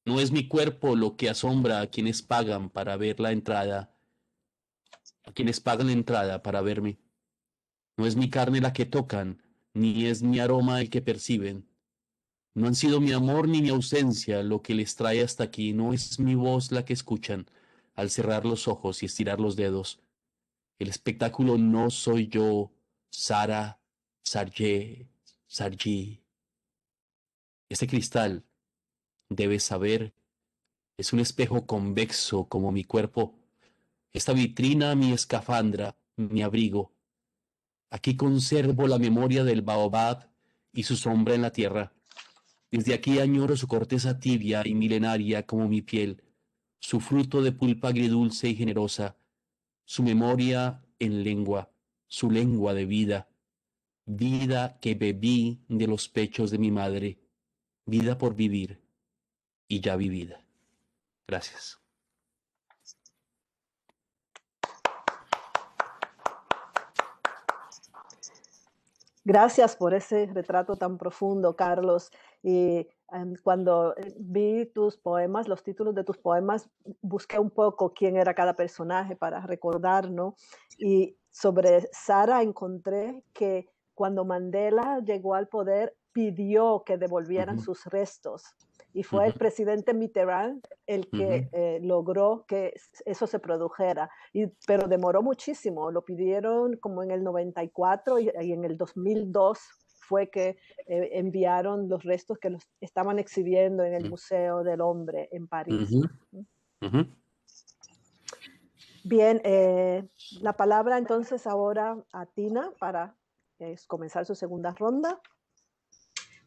No es mi cuerpo lo que asombra a quienes pagan para ver la entrada, a quienes pagan la entrada para verme. No es mi carne la que tocan, ni es mi aroma el que perciben. No han sido mi amor ni mi ausencia lo que les trae hasta aquí, no es mi voz la que escuchan al cerrar los ojos y estirar los dedos. El espectáculo no soy yo, Sara, Sarge, Sargi. Este cristal debes saber, es un espejo convexo como mi cuerpo, esta vitrina mi escafandra, mi abrigo. Aquí conservo la memoria del baobab y su sombra en la tierra. Desde aquí añoro su corteza tibia y milenaria como mi piel, su fruto de pulpa agridulce y generosa, su memoria en lengua, su lengua de vida, vida que bebí de los pechos de mi madre, vida por vivir y ya vivida. Gracias. Gracias por ese retrato tan profundo, Carlos. Y em, cuando eh, vi tus poemas, los títulos de tus poemas, busqué un poco quién era cada personaje para recordar, Y sobre Sara encontré que cuando Mandela llegó al poder, pidió que devolvieran sus restos y fue el presidente Mitterrand el que eh, logró que eso se produjera, pero demoró muchísimo, lo pidieron como en el 94 y, en el 2002 fue que eh, enviaron los restos que los estaban exhibiendo en el Museo del Hombre en París. Bien, eh, la palabra entonces ahora a Tina para comenzar su segunda ronda.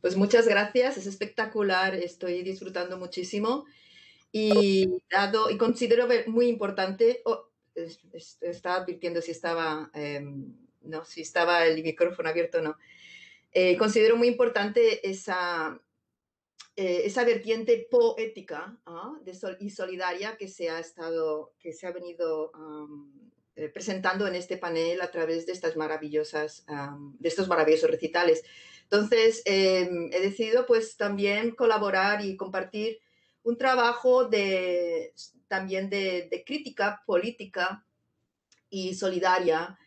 Pues muchas gracias, es espectacular, estoy disfrutando muchísimo y, dado, y considero muy importante, oh, estaba advirtiendo si estaba, em, no, si estaba el micrófono abierto o no, eh, considero muy importante esa, eh, esa vertiente poética ¿ah? de sol y solidaria que se ha estado, que se ha venido eh, presentando en este panel a través de estas maravillosas, de estos maravillosos recitales. Entonces, eh, he decidido pues también colaborar y compartir un trabajo también de, crítica política y solidaria,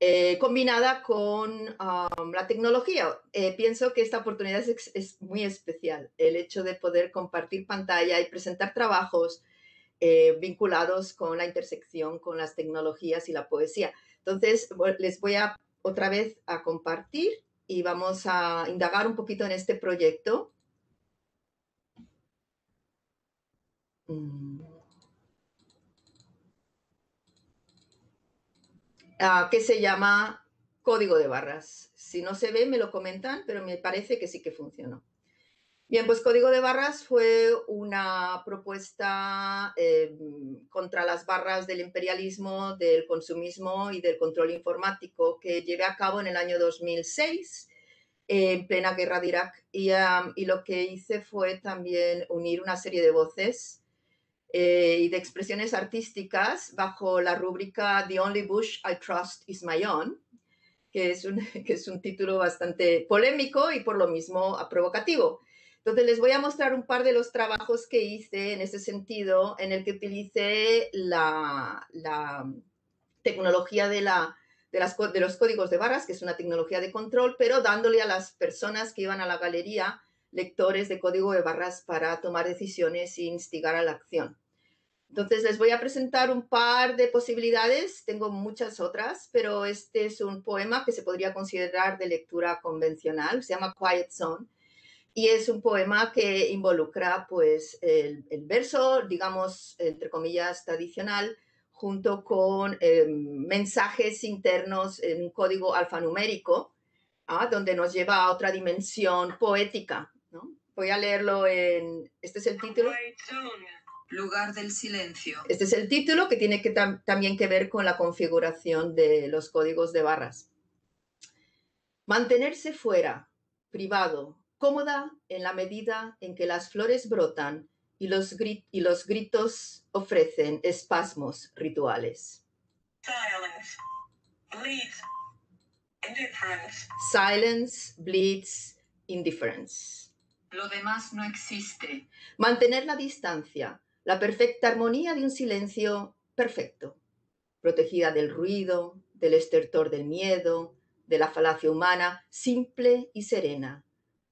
eh, combinada con um, la tecnología. Eh, pienso que esta oportunidad es, muy especial, el hecho de poder compartir pantalla y presentar trabajos vinculados con la intersección con las tecnologías y la poesía. Entonces, les voy a otra vez a compartir y vamos a indagar un poquito en este proyecto. Mm. Ah, que se llama código de barras. Si no se ve, me lo comentan, pero me parece que sí que funcionó. Bien, pues Código de Barras fue una propuesta em, contra las barras del imperialismo, del consumismo y del control informático que llevé a cabo en el año 2006 en plena guerra de Irak. Y, lo que hice fue también unir una serie de voces eh, y de expresiones artísticas bajo la rúbrica The Only Bush I Trust Is My Own, que es un título bastante polémico y por lo mismo provocativo. Entonces les voy a mostrar un par de los trabajos que hice en ese sentido, en el que utilicé la, tecnología de, de los códigos de barras, que es una tecnología de control, pero dándole a las personas que iban a la galería lectores de código de barras para tomar decisiones e instigar a la acción. Entonces les voy a presentar un par de posibilidades, tengo muchas otras, pero este es un poema que se podría considerar de lectura convencional, se llama Quiet Zone, y es un poema que involucra pues el, verso, digamos, entre comillas, tradicional, junto con eh, mensajes internos en un código alfanumérico, ¿ah? donde nos lleva a otra dimensión poética. Voy a leerlo en... Este es el título. Lugar del silencio. Este es el título que tiene que también que ver con la configuración de los códigos de barras. Mantenerse fuera, privado, cómoda en la medida en que las flores brotan y los, y los gritos ofrecen espasmos rituales. Silence bleeds indifference. Silence bleeds indifference. Lo demás no existe. Mantener la distancia, la perfecta armonía de un silencio perfecto, protegida del ruido, del estertor del miedo, de la falacia humana, simple y serena,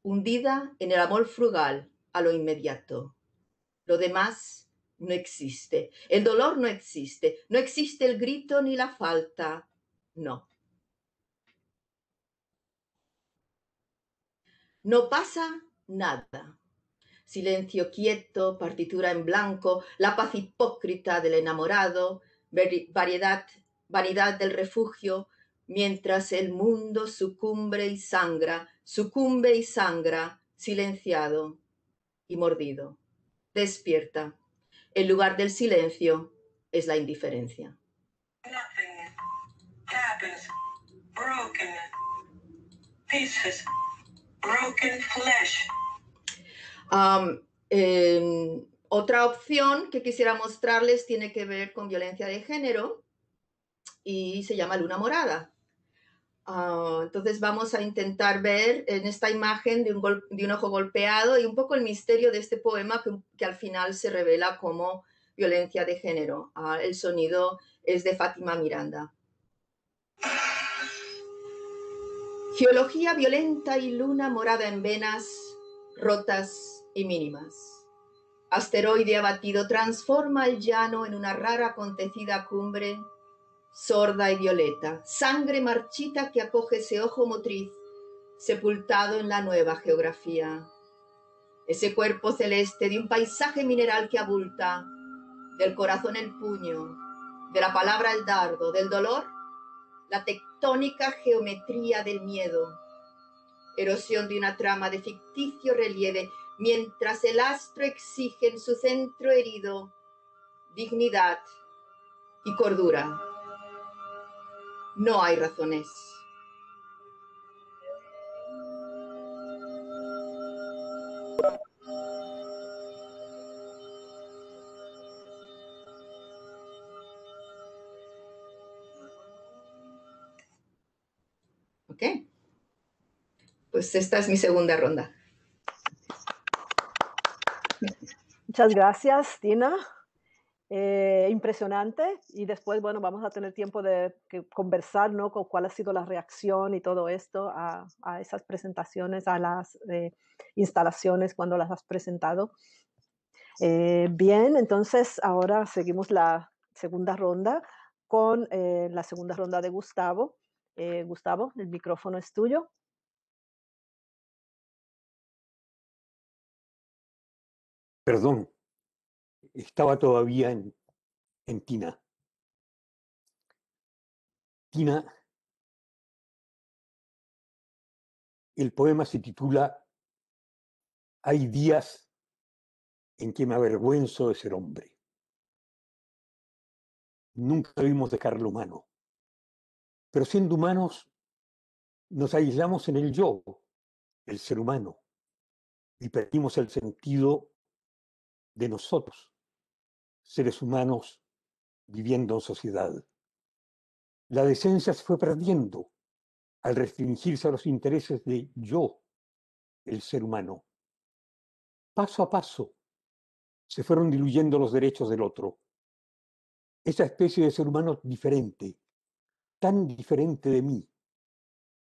hundida en el amor frugal a lo inmediato. Lo demás no existe. El dolor no existe. No existe el grito ni la falta. No. No pasa nada. Silencio quieto, partitura en blanco, la paz hipócrita del enamorado, variedad, vanidad del refugio, mientras el mundo sucumbe y sangra, sucumbe y sangra, silenciado y mordido. Despierta. El lugar del silencio es la indiferencia. Em, otra opción que quisiera mostrarles tiene que ver con violencia de género y se llama Luna Morada. Ah, entonces vamos a intentar ver en esta imagen de un, ojo golpeado y un poco el misterio de este poema que, al final se revela como violencia de género. Ah, el sonido es de Fátima Miranda. Geología violenta y luna morada en venas rotas y mínimas. Asteroide abatido transforma el llano en una rara acontecida cumbre sorda y violeta, sangre marchita que acoge ese ojo motriz, sepultado en la nueva geografía. Ese cuerpo celeste de un paisaje mineral que abulta, del corazón el puño, de la palabra el dardo, del dolor, la tectónica geometría del miedo, erosión de una trama de ficticio relieve, mientras el astro exige en su centro herido dignidad y cordura no hay razones. ¿Ok? Pues esta es mi segunda ronda. Muchas gracias, Tina. Eh, impresionante y después, bueno, vamos a tener tiempo de conversar, ¿no? Con cuál ha sido la reacción y todo esto a, esas presentaciones, a las eh, instalaciones cuando las has presentado. Eh, bien, entonces ahora seguimos la segunda ronda con la segunda ronda de Gustavo. Gustavo, el micrófono es tuyo. Perdón, estaba todavía en, Tina. Tina, el poema se titula Hay días en que me avergüenzo de ser hombre. Nunca debimos dejar lo humano. Pero siendo humanos, nos aislamos en el yo, el ser humano, y perdimos el sentido de nosotros seres humanos viviendo en sociedad. La decencia se fue perdiendo al restringirse a los intereses de yo, el ser humano. Paso a paso se fueron diluyendo los derechos del otro. Esa especie de ser humano diferente, tan diferente de mí,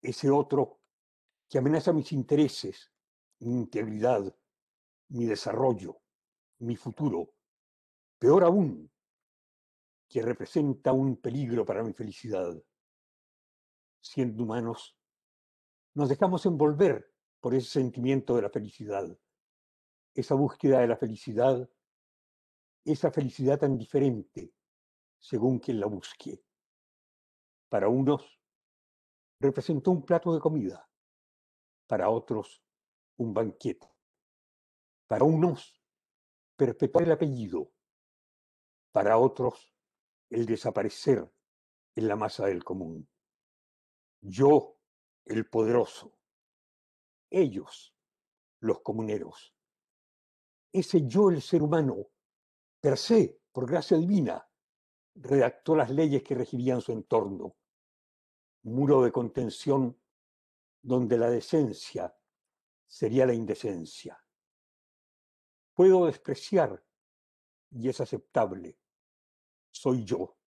ese otro que amenaza mis intereses, mi integridad, mi desarrollo, mi futuro, Peor aún, que representa un peligro para mi felicidad. Siendo humanos, nos dejamos envolver por ese sentimiento de la felicidad, esa búsqueda de la felicidad, esa felicidad tan diferente según quien la busque. Para unos, representó un plato de comida, para otros, un banquete. Para unos, perpetuar el apellido, para otros el desaparecer en la masa del común. Yo, el poderoso, ellos, los comuneros. Ese yo, el ser humano, per se, por gracia divina, redactó las leyes que regirían su entorno. Muro de contención donde la decencia sería la indecencia. Puedo despreciar, y es aceptable, soy yo.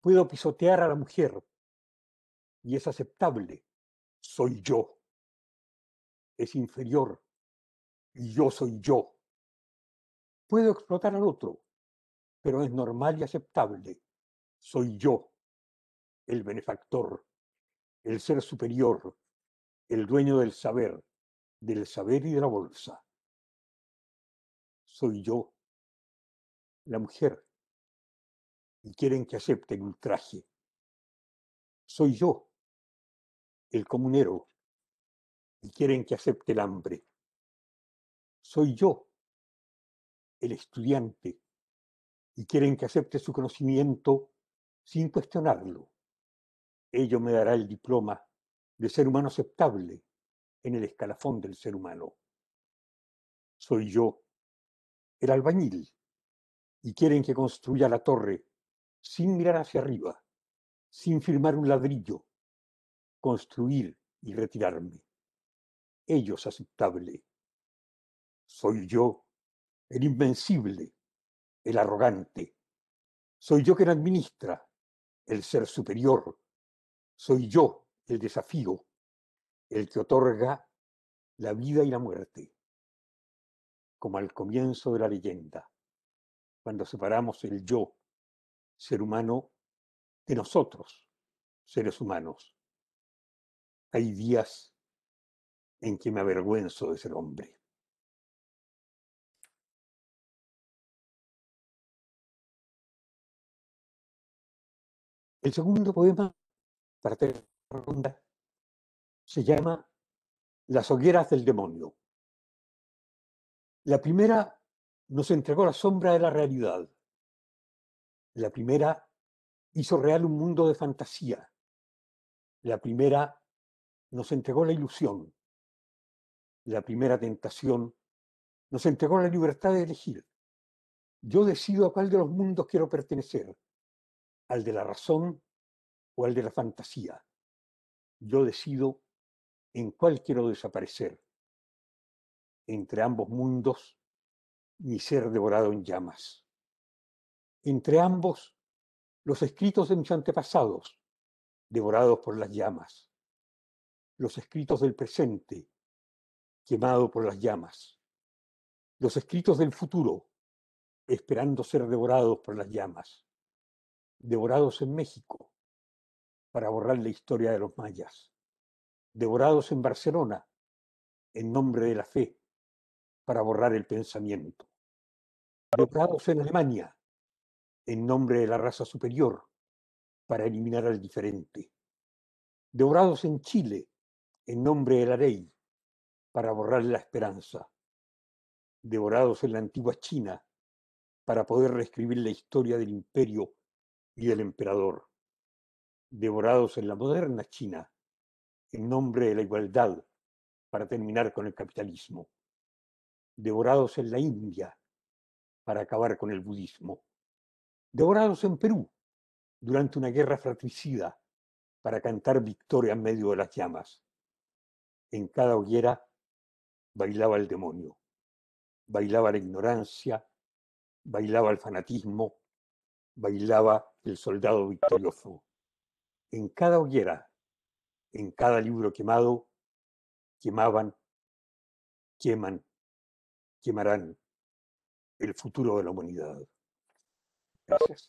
Puedo pisotear a la mujer y es aceptable. Soy yo. Es inferior y yo soy yo. Puedo explotar al otro, pero es normal y aceptable. Soy yo, el benefactor, el ser superior, el dueño del saber, del saber y de la bolsa. Soy yo, la mujer, y quieren que acepte el ultraje. Soy yo, el comunero, y quieren que acepte el hambre. Soy yo, el estudiante, y quieren que acepte su conocimiento sin cuestionarlo. Ello me dará el diploma de ser humano aceptable en el escalafón del ser humano. Soy yo, el albañil, y quieren que construya la torre sin mirar hacia arriba, sin firmar un ladrillo, construir y retirarme. Ellos aceptable. Soy yo, el invencible, el arrogante. Soy yo quien administra, el ser superior. Soy yo, el desafío, el que otorga la vida y la muerte. Como al comienzo de la leyenda, cuando separamos el yo ser humano de nosotros, seres humanos. Hay días en que me avergüenzo de ser hombre. El segundo poema, para terminar ronda, se llama Las hogueras del demonio. La primera nos entregó la sombra de la realidad. La primera hizo real un mundo de fantasía. La primera nos entregó la ilusión. La primera tentación nos entregó la libertad de elegir. Yo decido a cuál de los mundos quiero pertenecer, al de la razón o al de la fantasía. Yo decido en cuál quiero desaparecer. Entre ambos mundos, ni ser devorado en llamas entre ambos los escritos de mis antepasados, devorados por las llamas, los escritos del presente, quemado por las llamas, los escritos del futuro, esperando ser devorados por las llamas, devorados en México, para borrar la historia de los mayas, devorados en Barcelona, en nombre de la fe, para borrar el pensamiento, devorados en Alemania, en nombre de la raza superior para eliminar al diferente. Devorados en Chile en nombre de la ley para borrar la esperanza. Devorados en la antigua China para poder reescribir la historia del imperio y del emperador. Devorados en la moderna China en nombre de la igualdad para terminar con el capitalismo. Devorados en la India para acabar con el budismo devorados en Perú durante una guerra fratricida para cantar victoria en medio de las llamas. En cada hoguera bailaba el demonio, bailaba la ignorancia, bailaba el fanatismo, bailaba el soldado victorioso. En cada hoguera, en cada libro quemado, quemaban, queman, quemarán el futuro de la humanidad. Gracias.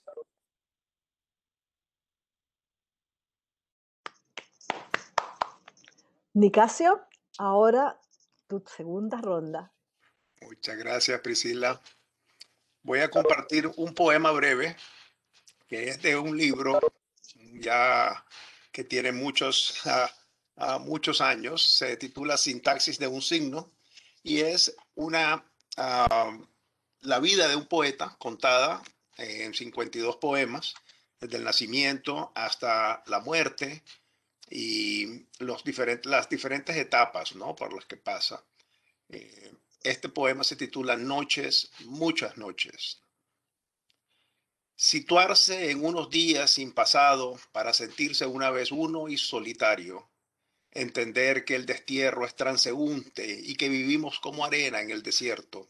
Nicasio, ahora tu segunda ronda. Muchas gracias, Priscila. Voy a compartir un poema breve que es de un libro ya que tiene muchos, muchos años. Se titula Sintaxis de un signo y es una, ah, la vida de un poeta contada en 52 poemas, desde el nacimiento hasta la muerte y los diferentes, las diferentes etapas ¿no? por las que pasa. Eh, este poema se titula Noches, muchas noches. Situarse en unos días sin pasado para sentirse una vez uno y solitario. Entender que el destierro es transeúnte y que vivimos como arena en el desierto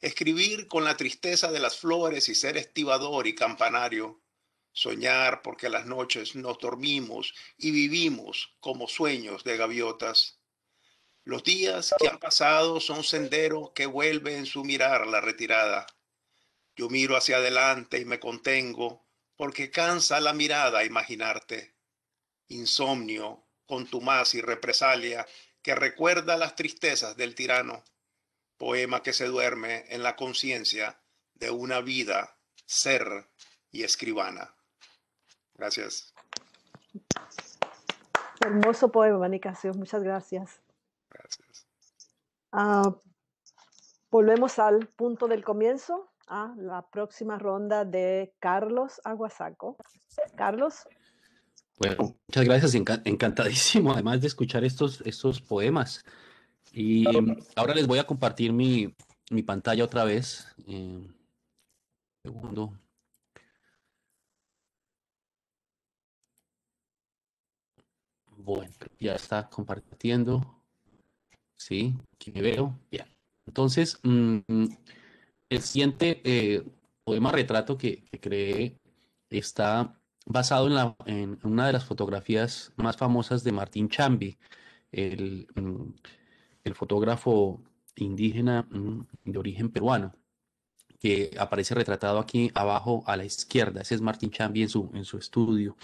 escribir con la tristeza de las flores y ser estibador y campanario, soñar porque las noches nos dormimos y vivimos como sueños de gaviotas. Los días que han pasado son sendero que vuelve en su mirar la retirada. Yo miro hacia adelante y me contengo porque cansa la mirada imaginarte. Insomnio, contumaz y represalia que recuerda las tristezas del tirano poema que se duerme en la conciencia de una vida, ser y escribana. Gracias. Hermoso poema, Vanicación. Muchas gracias. Gracias. Ah, volvemos al punto del comienzo, a la próxima ronda de Carlos Aguasaco. Carlos. Bueno, muchas gracias. encantadísimo, además de escuchar estos, estos poemas. Y ahora les voy a compartir mi, pantalla otra vez. Eh, segundo. Bueno, ya está compartiendo. Sí, aquí me veo. Bien. Entonces, mm, el siguiente eh, poema retrato que, que, creé está basado en, la, en, una de las fotografías más famosas de Martín Chambi, el. Mm, el fotógrafo indígena mm, de origen peruano, que aparece retratado aquí abajo a la izquierda. Ese es Martín Chambi en su, en su estudio.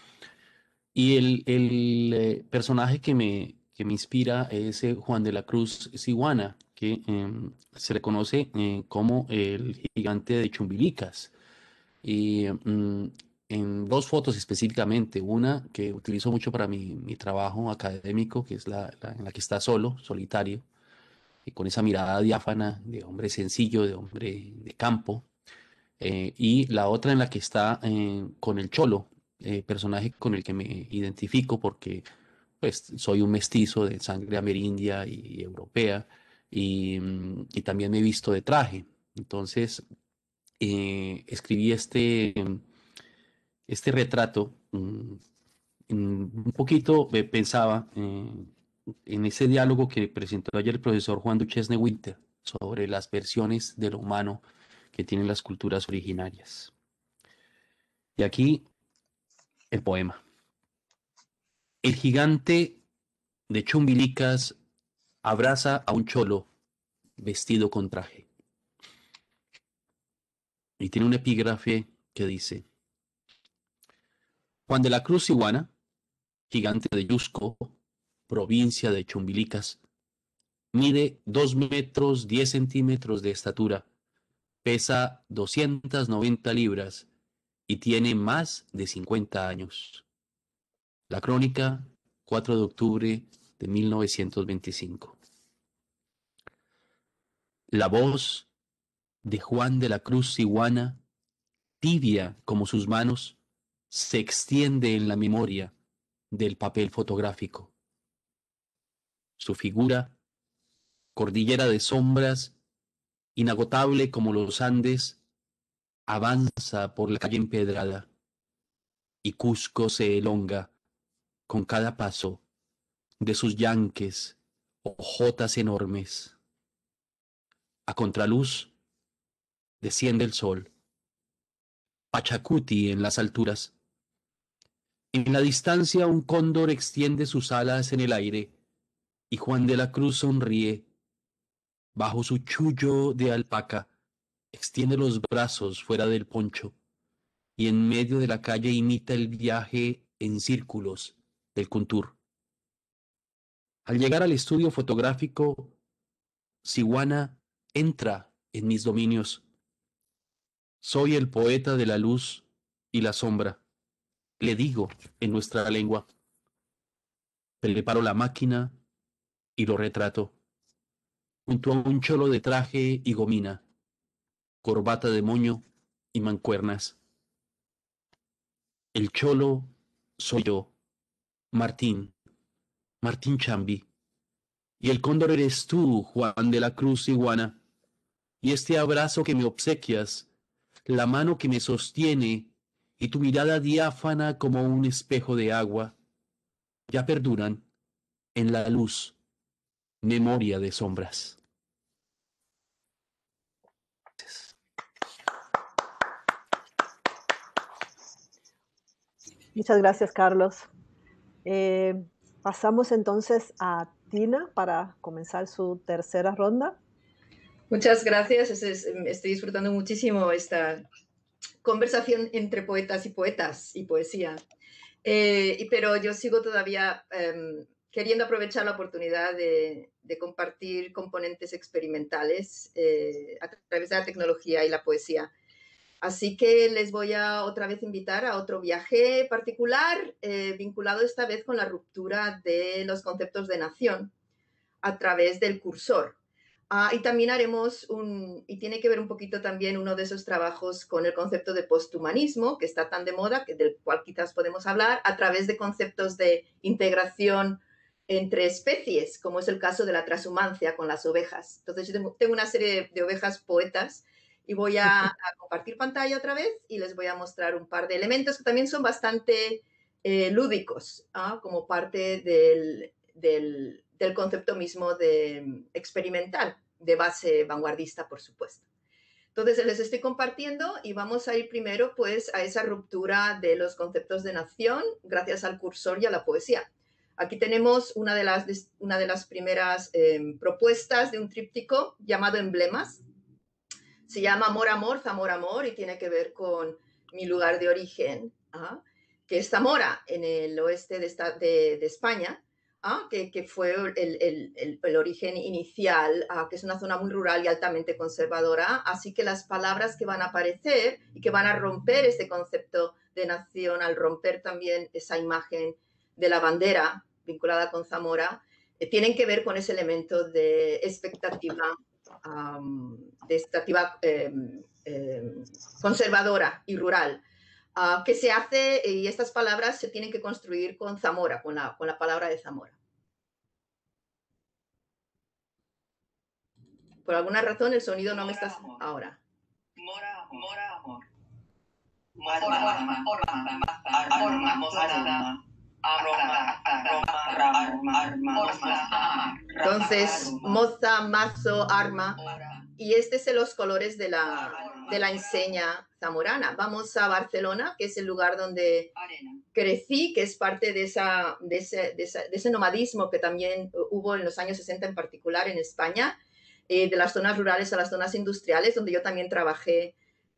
Y el, el eh, personaje que me, que me inspira es eh, Juan de la Cruz Ciguana que em, se le conoce eh, como el gigante de Chumbilicas. Y mm, en dos fotos específicamente, una que utilizo mucho para mi, mi trabajo académico, que es la, en la que está solo, solitario, y con esa mirada diáfana de hombre sencillo, de hombre de campo, eh, y la otra en la que está eh, con el cholo, eh, personaje con el que me identifico porque pues soy un mestizo de sangre amerindia y, europea, y, mm, también me he visto de traje. Entonces, escribí este, mm, este retrato. Mm, un poquito pensaba en ese diálogo que presentó ayer el profesor Juan Duchesne Winter sobre las versiones de lo humano que tienen las culturas originarias. Y aquí el poema. El gigante de Chumbilicas abraza a un cholo vestido con traje. Y tiene un epígrafe que dice, Juan de la Cruz Iguana, gigante de Yusco, provincia de Chumbilicas. Mide 2 metros 10 centímetros de estatura, pesa 290 libras y tiene más de 50 años. La crónica, 4 de octubre de 1925. La voz de Juan de la Cruz Ciguana, tibia como sus manos, se extiende en la memoria del papel fotográfico su figura, cordillera de sombras, inagotable como los Andes, avanza por la calle empedrada, y Cusco se elonga con cada paso de sus yanques, o jotas enormes. A contraluz desciende el sol. Pachacuti en las alturas. En la distancia un cóndor extiende sus alas en el aire y Juan de la Cruz sonríe. Bajo su chullo de alpaca, extiende los brazos fuera del poncho y en medio de la calle imita el viaje en círculos del contour. Al llegar al estudio fotográfico, Siguana entra en mis dominios. Soy el poeta de la luz y la sombra. Le digo en nuestra lengua. Preparo la máquina, y lo retrato, junto a un cholo de traje y gomina, corbata de moño y mancuernas. El cholo soy yo, Martín, Martín Chambi, y el cóndor eres tú, Juan de la Cruz Iguana, y este abrazo que me obsequias, la mano que me sostiene, y tu mirada diáfana como un espejo de agua, ya perduran en la luz memoria de sombras. Muchas gracias, Carlos. Eh, pasamos entonces a Tina para comenzar su tercera ronda. Muchas gracias. Estoy disfrutando muchísimo esta conversación entre poetas y poetas y poesía. Eh, pero yo sigo todavía em, queriendo aprovechar la oportunidad de, compartir componentes experimentales eh, a través de la tecnología y la poesía. Así que les voy a otra vez invitar a otro viaje particular, eh, vinculado esta vez con la ruptura de los conceptos de nación a través del cursor. Ah, y también haremos un, y tiene que ver un poquito también uno de esos trabajos con el concepto de posthumanismo, que está tan de moda, que del cual quizás podemos hablar, a través de conceptos de integración entre especies, como es el caso de la transhumancia con las ovejas. Entonces, yo tengo una serie de ovejas poetas y voy a, compartir pantalla otra vez y les voy a mostrar un par de elementos que también son bastante eh, lúdicos, ¿ah? como parte del, concepto mismo de mm, experimental, de base vanguardista, por supuesto. Entonces, les estoy compartiendo y vamos a ir primero pues a esa ruptura de los conceptos de nación gracias al cursor y a la poesía. Aquí tenemos una de las, una de las primeras eh, propuestas de un tríptico llamado Emblemas. Se llama Amor, Amor, Zamora, Amor y tiene que ver con mi lugar de origen, ¿ah? que es Zamora, en el oeste de, España, ¿ah? que, fue el, origen inicial, ¿ah? que es una zona muy rural y altamente conservadora. Así que las palabras que van a aparecer y que van a romper este concepto de nación, al romper también esa imagen de la bandera vinculada con Zamora tienen que ver con ese elemento de expectativa, de expectativa conservadora y rural. que se hace, y estas palabras se tienen que construir con Zamora, con la, con la palabra de Zamora. Por alguna razón el sonido no me está... Ahora. Mora, mora, entonces, moza, mazo, arma. Y este son los colores de la, de la enseña zamorana. Vamos a Barcelona, que es el lugar donde crecí, que es parte de, esa, ese, nomadismo que también hubo en los años 60 en particular en España, eh, de las zonas rurales a las zonas industriales, donde yo también trabajé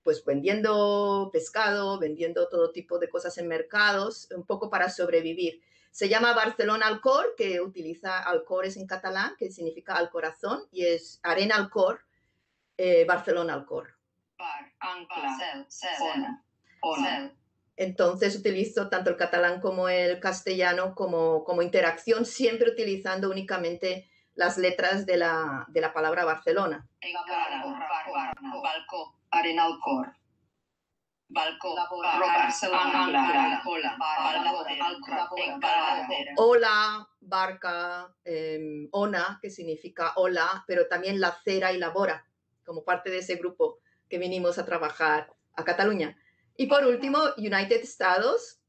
pues vendiendo pescado, vendiendo todo tipo de cosas en mercados, un poco para sobrevivir. Se llama Barcelona Alcor, que utiliza Alcor es en catalán, que significa al corazón, y es Arena alcor, eh, Barcelona Alcor. Bar, cel, Entonces utilizo tanto el catalán como el castellano como, como interacción, siempre utilizando únicamente las letras de la, palabra Barcelona. Arenalcor. Ah, hola, barca, em, ona, que significa hola, pero también la cera y la bora, como parte de ese grupo que vinimos a trabajar a Cataluña. Y por último, United Estados,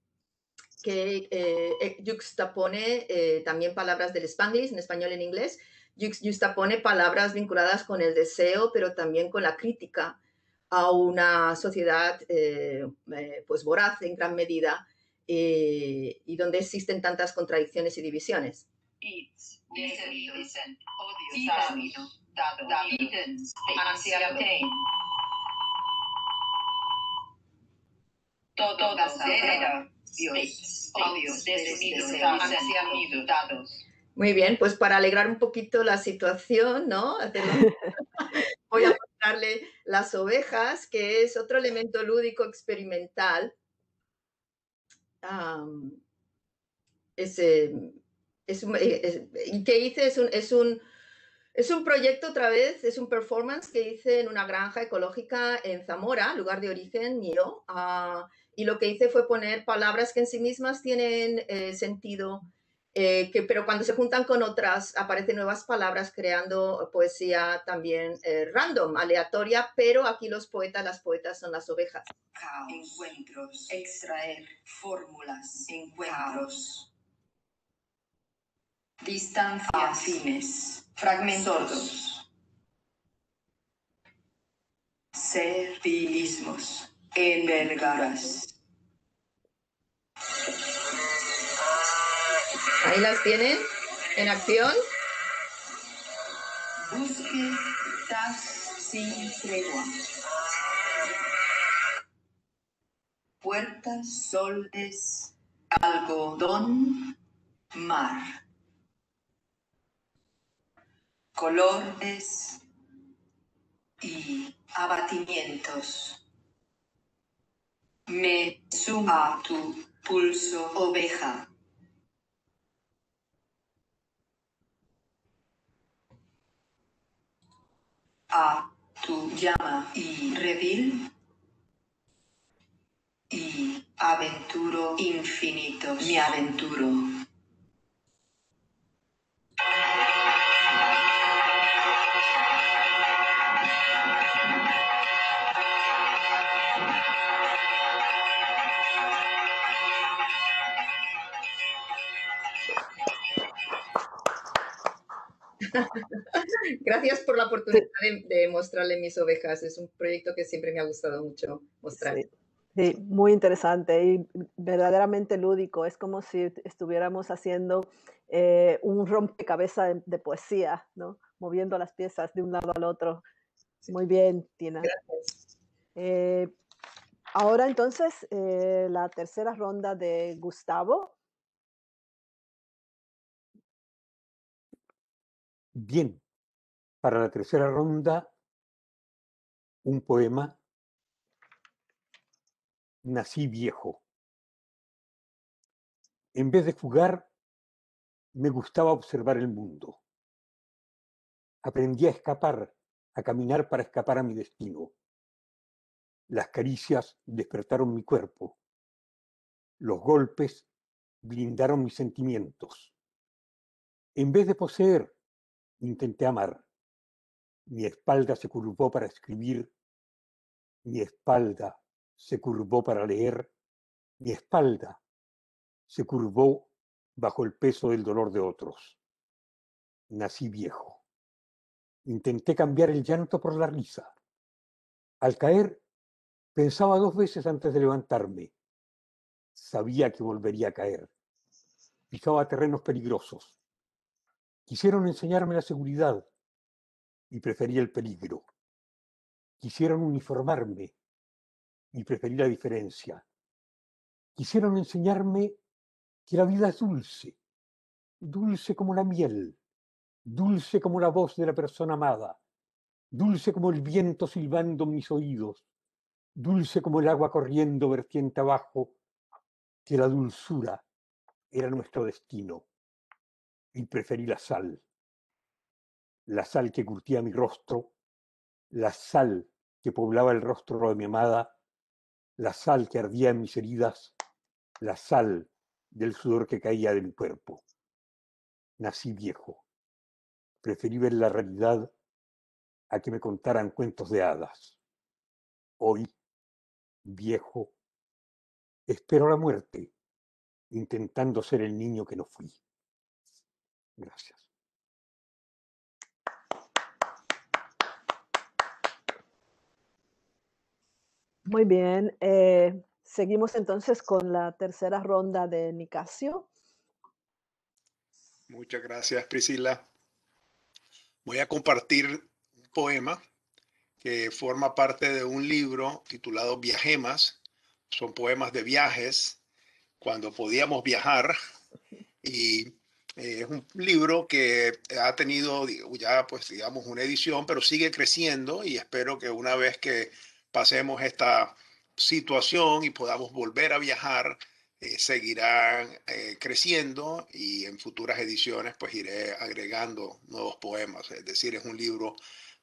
que juxtapone eh, eh, eh, también palabras del español en español en inglés, juxtapone palabras vinculadas con el deseo, pero también con la crítica a una sociedad eh, eh, pues voraz en gran medida eh, y donde existen tantas contradicciones y divisiones. Muy bien, pues para alegrar un poquito la situación, ¿no? Voy a Darle las ovejas, que es otro elemento lúdico experimental. es, eh, eh, que hice es un, es un proyecto otra vez, es un performance que hice en una granja ecológica en Zamora, lugar de origen mío, ah, y lo que hice fue poner palabras que en sí mismas tienen eh, sentido eh, pero cuando se juntan con otras aparecen nuevas palabras creando poesía también eh, random, aleatoria, pero aquí los poetas, las poetas son las ovejas. Encuentros. Extraer. Fórmulas. Encuentros. Distancias. Afines. Fragmentos. Servilismos. Envergadas. Ahí las tienen en acción. Busque sin tregua. Puertas, soldes, algodón, mar. Colores y abatimientos. Me suma tu pulso oveja. a tu llama y redil y aventuro infinito, Mi aventuro. Gracias por la oportunidad de, mostrarle mis ovejas. Es un proyecto que siempre me ha gustado mucho mostrar. Sí. muy interesante y verdaderamente lúdico. Es como si estuviéramos haciendo eh, un rompecabezas de, poesía, Moviendo las piezas de un lado al otro. Muy bien, Tina. Eh, ahora entonces, eh, la tercera ronda de Gustavo. Bien, para la tercera ronda, un poema, Nací viejo. En vez de jugar, me gustaba observar el mundo. Aprendí a escapar, a caminar para escapar a mi destino. Las caricias despertaron mi cuerpo. Los golpes blindaron mis sentimientos. En vez de poseer, Intenté amar. Mi espalda se curvó para escribir. Mi espalda se curvó para leer. Mi espalda se curvó bajo el peso del dolor de otros. Nací viejo. Intenté cambiar el llanto por la risa. Al caer, pensaba dos veces antes de levantarme. Sabía que volvería a caer. Fijaba terrenos peligrosos. Quisieron enseñarme la seguridad y preferí el peligro. Quisieron uniformarme y preferí la diferencia. Quisieron enseñarme que la vida es dulce, dulce como la miel, dulce como la voz de la persona amada, dulce como el viento silbando en mis oídos, dulce como el agua corriendo vertiente abajo, que la dulzura era nuestro destino y preferí la sal. La sal que curtía mi rostro, la sal que poblaba el rostro de mi amada, la sal que ardía en mis heridas, la sal del sudor que caía de mi cuerpo. Nací viejo. Preferí ver la realidad a que me contaran cuentos de hadas. Hoy, viejo, espero la muerte, intentando ser el niño que no fui. Gracias. Muy bien. Eh, seguimos entonces con la tercera ronda de Nicasio. Muchas gracias, Priscila. Voy a compartir un poema que forma parte de un libro titulado Viajemas. Son poemas de viajes, cuando podíamos viajar. Y eh, es un libro que ha tenido ya, pues, digamos, una edición, pero sigue creciendo y espero que una vez que pasemos esta situación y podamos volver a viajar, eh, seguirán eh, creciendo y en futuras ediciones pues iré agregando nuevos poemas. Es decir, es un libro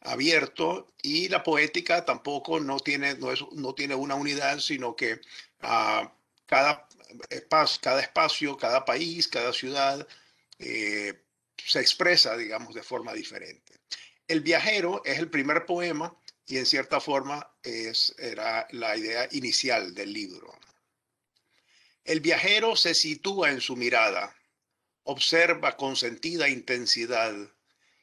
abierto y la poética tampoco no tiene, no, es, no tiene una unidad, sino que a ah, cada, cada espacio, cada país, cada ciudad eh, se expresa, digamos, de forma diferente. El viajero es el primer poema y en cierta forma era la idea inicial del libro. El viajero se sitúa en su mirada, observa con sentida intensidad,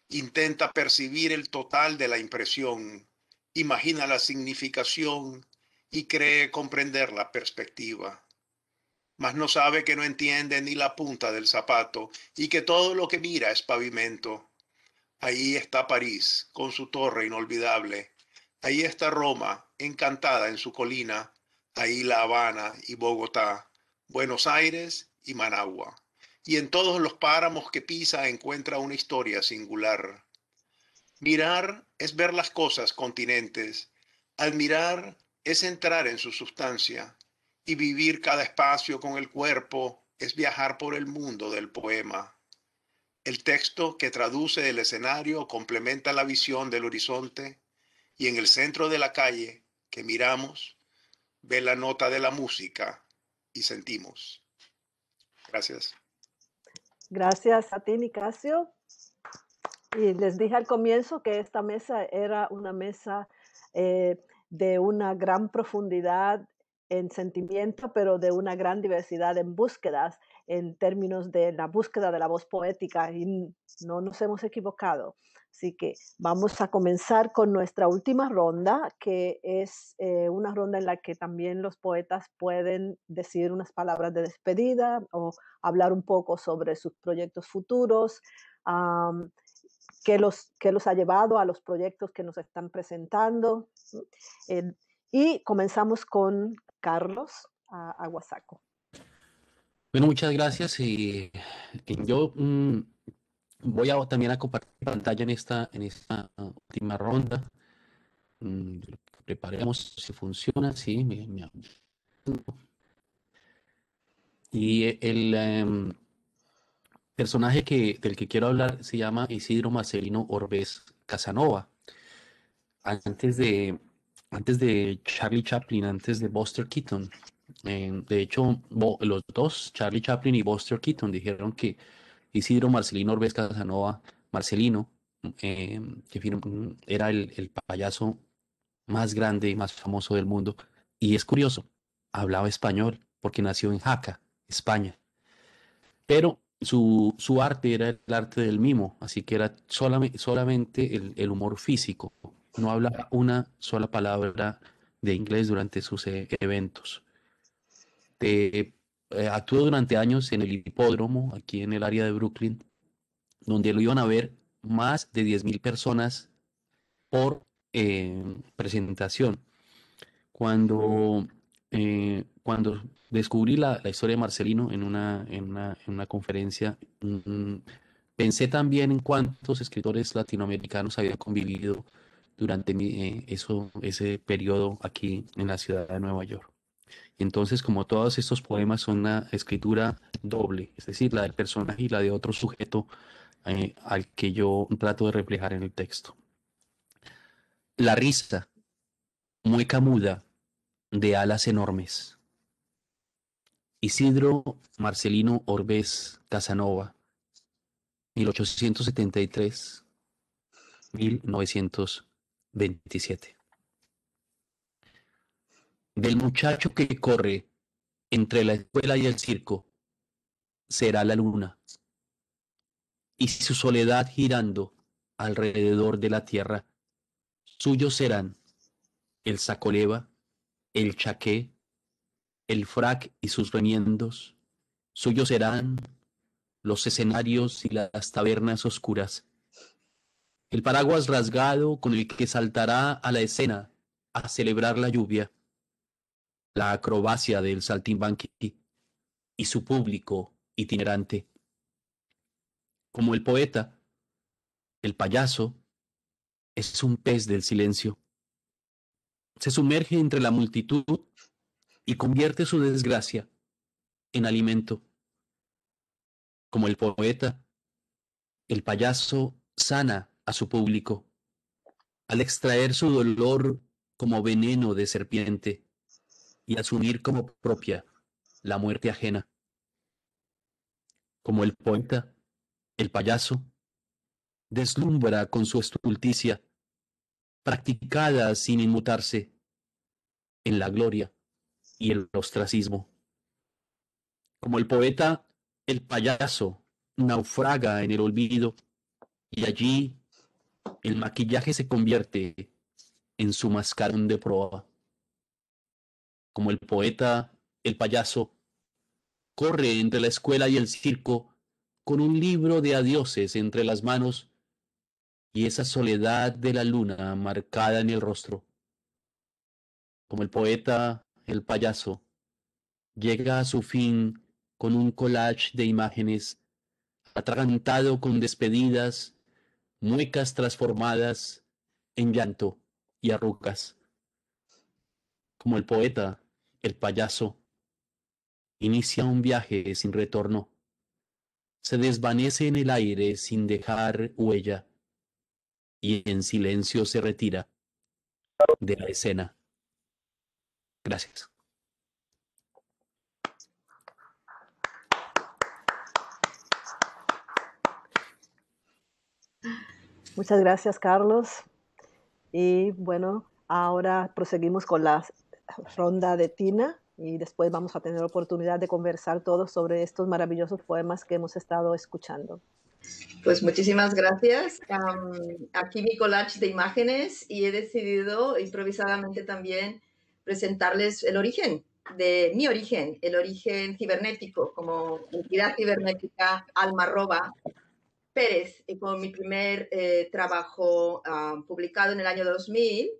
intenta percibir el total de la impresión, imagina la significación y cree comprender la perspectiva mas no sabe que no entiende ni la punta del zapato y que todo lo que mira es pavimento. Ahí está París, con su torre inolvidable. Ahí está Roma, encantada en su colina. Ahí La Habana y Bogotá, Buenos Aires y Managua. Y en todos los páramos que pisa encuentra una historia singular. Mirar es ver las cosas continentes. Admirar es entrar en su sustancia y vivir cada espacio con el cuerpo es viajar por el mundo del poema. El texto que traduce el escenario complementa la visión del horizonte y en el centro de la calle que miramos ve la nota de la música y sentimos. Gracias. Gracias a ti, Nicasio. Y les dije al comienzo que esta mesa era una mesa eh, de una gran profundidad en sentimiento, pero de una gran diversidad en búsquedas, en términos de la búsqueda de la voz poética, y no nos hemos equivocado. Así que vamos a comenzar con nuestra última ronda, que es eh, una ronda en la que también los poetas pueden decir unas palabras de despedida o hablar un poco sobre sus proyectos futuros. qué los, que los ha llevado a los proyectos que nos están presentando. y comenzamos con Carlos a, Bueno, muchas gracias. Y, yo mm, voy a, también a compartir pantalla en esta, en esta uh, última ronda. Mm, preparemos si funciona, sí. Y el em, personaje que, del que quiero hablar se llama Isidro Marcelino Orbez Casanova. Antes de antes de Charlie Chaplin, antes de Buster Keaton. Eh, de hecho, los dos, Charlie Chaplin y Buster Keaton, dijeron que Isidro Marcelino Orbez Casanova, Marcelino, eh, que era el, payaso más grande y más famoso del mundo. Y es curioso, hablaba español porque nació en Jaca, España. Pero su, su arte era el arte del mimo, así que era solamente, solamente el humor físico, no habla una sola palabra de inglés durante sus eh, eventos. Eh, actuó durante años en el hipódromo, aquí en el área de Brooklyn, donde lo iban a ver más de 10.000 personas por eh, presentación. Cuando, cuando descubrí la, historia de Marcelino en una, en una, conferencia, mm, pensé también en cuántos escritores latinoamericanos habían convivido durante eh, eso, ese periodo aquí en la ciudad de Nueva York. entonces, como todos estos poemas son una escritura doble, es decir, la del personaje y la de otro sujeto eh, al que yo trato de reflejar en el texto. La risa, mueca muda de alas enormes. Isidro Marcelino Orbés Casanova, 1873-1900. 27. Del muchacho que corre entre la escuela y el circo será la luna, y su soledad girando alrededor de la tierra, suyos serán el sacoleva, el chaqué, el frac y sus remiendos, suyos serán los escenarios y las tabernas oscuras, el paraguas rasgado con el que saltará a la escena a celebrar la lluvia, la acrobacia del saltimbanqui y su público itinerante. Como el poeta, el payaso es un pez del silencio. Se sumerge entre la multitud y convierte su desgracia en alimento. Como el poeta, el payaso sana su público, al extraer su dolor como veneno de serpiente y asumir como propia la muerte ajena. Como el poeta, el payaso, deslumbra con su estulticia, practicada sin inmutarse, en la gloria y el ostracismo. Como el poeta, el payaso naufraga en el olvido y allí el maquillaje se convierte en su mascarón de proa. Como el poeta, el payaso, corre entre la escuela y el circo con un libro de adioses entre las manos y esa soledad de la luna marcada en el rostro. Como el poeta, el payaso, llega a su fin con un collage de imágenes, atragantado con despedidas muecas transformadas en llanto y arrugas, como el poeta, el payaso, inicia un viaje sin retorno, se desvanece en el aire sin dejar huella, y en silencio se retira de la escena. Gracias. Muchas gracias, Carlos. Y bueno, ahora proseguimos con la ronda de Tina y después vamos a tener oportunidad de conversar todos sobre estos maravillosos poemas que hemos estado escuchando. Pues muchísimas gracias. aquí mi collage de imágenes y he decidido improvisadamente también presentarles el origen de mi origen, el origen cibernético como entidad cibernética alma roba Pérez eh, con mi primer eh, trabajo ah, publicado en el año 2000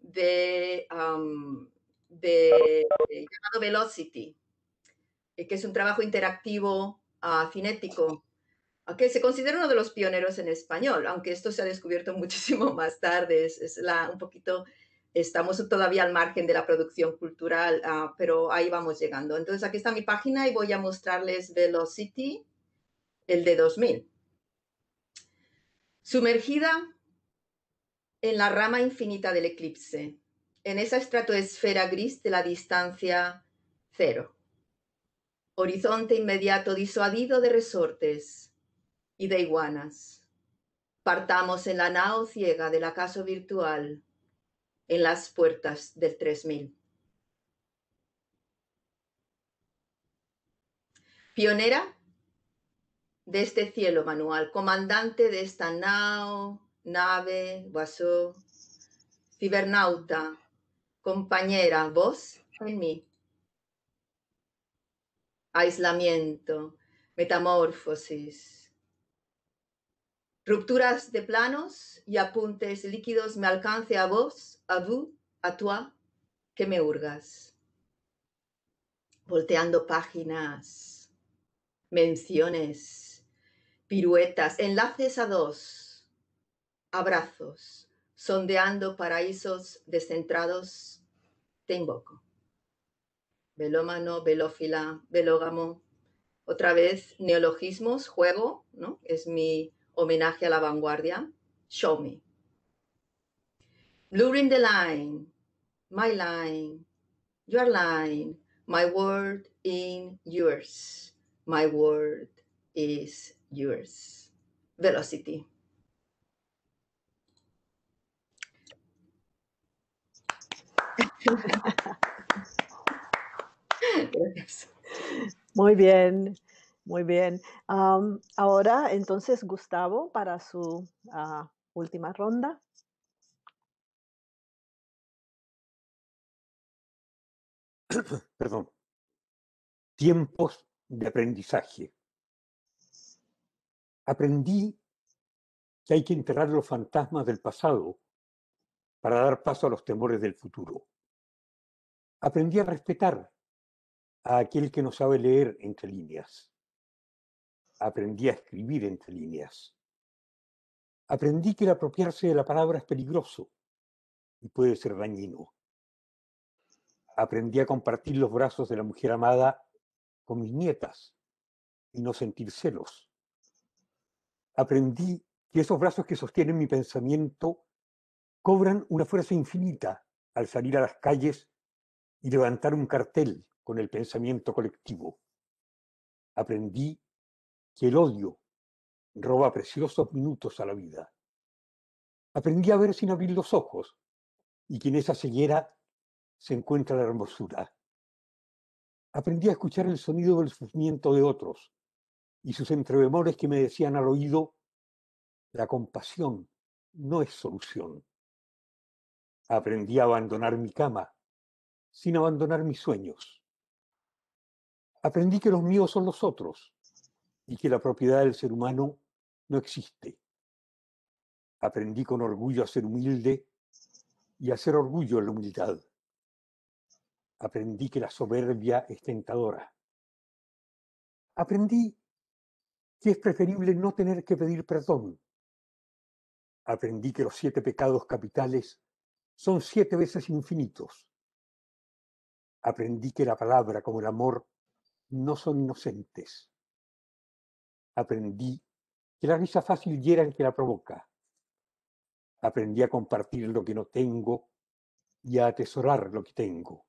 de, de, eh, llamado Velocity, que es un trabajo interactivo ah, cinético ah, que se considera uno de los pioneros en español, aunque esto se ha descubierto muchísimo más tarde, es, un poquito, estamos todavía al margen de la producción cultural, pero ahí vamos llegando. Entonces aquí está mi página y voy a mostrarles Velocity, el de 2000. Sumergida en la rama infinita del eclipse, en esa estratosfera gris de la distancia cero. Horizonte inmediato disuadido de resortes y de iguanas. Partamos en la nao ciega del acaso virtual, en las puertas del 3000. Pionera de este cielo manual, comandante de esta nao, nave, cibernauta, compañera, vos en mí. Aislamiento, metamorfosis, rupturas de planos y apuntes líquidos me alcance a vos, a vous, a toi, que me hurgas. Volteando páginas, menciones, piruetas, enlaces a dos, abrazos, sondeando paraísos descentrados, te invoco. Velómano, velófila, velógamo, otra vez neologismos, juego, ¿no? Es mi homenaje a la vanguardia. Show me. Blurring the line, my line, your line, my word in yours, my word is yours. Velocity. Muy bien, muy bien. ahora, entonces, Gustavo, para su ah, última ronda. Perdón. Tiempos de aprendizaje aprendí que hay que enterrar los fantasmas del pasado para dar paso a los temores del futuro. Aprendí a respetar a aquel que no sabe leer entre líneas. Aprendí a escribir entre líneas. Aprendí que el apropiarse de la palabra es peligroso y puede ser dañino. Aprendí a compartir los brazos de la mujer amada con mis nietas y no sentir celos aprendí que esos brazos que sostienen mi pensamiento cobran una fuerza infinita al salir a las calles y levantar un cartel con el pensamiento colectivo. Aprendí que el odio roba preciosos minutos a la vida. Aprendí a ver sin abrir los ojos y que en esa ceguera se encuentra la hermosura. Aprendí a escuchar el sonido del sufrimiento de otros y sus entrevemores que me decían al oído, la compasión no es solución. Aprendí a abandonar mi cama sin abandonar mis sueños. Aprendí que los míos son los otros y que la propiedad del ser humano no existe. Aprendí con orgullo a ser humilde y a ser orgullo en la humildad. Aprendí que la soberbia es tentadora. Aprendí que es preferible no tener que pedir perdón. Aprendí que los siete pecados capitales son siete veces infinitos. Aprendí que la palabra como el amor no son inocentes. Aprendí que la risa fácil hiera el que la provoca. Aprendí a compartir lo que no tengo y a atesorar lo que tengo.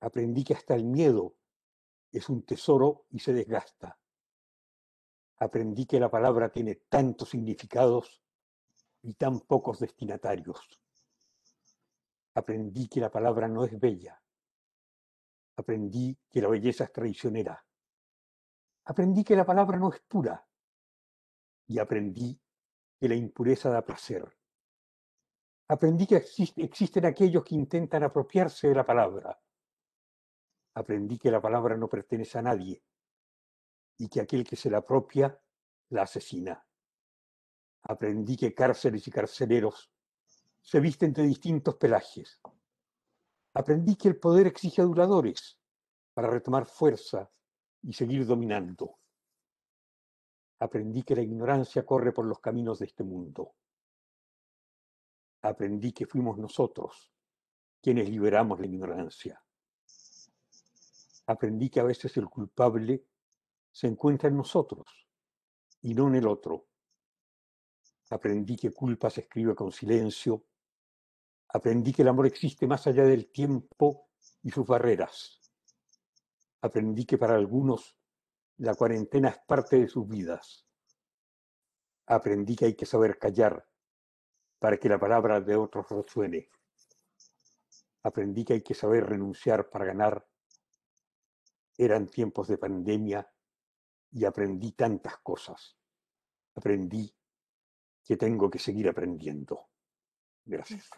Aprendí que hasta el miedo es un tesoro y se desgasta aprendí que la palabra tiene tantos significados y tan pocos destinatarios. Aprendí que la palabra no es bella. Aprendí que la belleza es traicionera. Aprendí que la palabra no es pura. Y aprendí que la impureza da placer. Aprendí que existen aquellos que intentan apropiarse de la palabra. Aprendí que la palabra no pertenece a nadie y que aquel que se la apropia la asesina. Aprendí que cárceles y carceleros se visten de distintos pelajes. Aprendí que el poder exige aduladores para retomar fuerza y seguir dominando. Aprendí que la ignorancia corre por los caminos de este mundo. Aprendí que fuimos nosotros quienes liberamos la ignorancia. Aprendí que a veces el culpable se encuentra en nosotros y no en el otro. Aprendí que culpa se escribe con silencio. Aprendí que el amor existe más allá del tiempo y sus barreras. Aprendí que para algunos la cuarentena es parte de sus vidas. Aprendí que hay que saber callar para que la palabra de otros resuene. Aprendí que hay que saber renunciar para ganar. Eran tiempos de pandemia y aprendí tantas cosas. Aprendí que tengo que seguir aprendiendo. Gracias.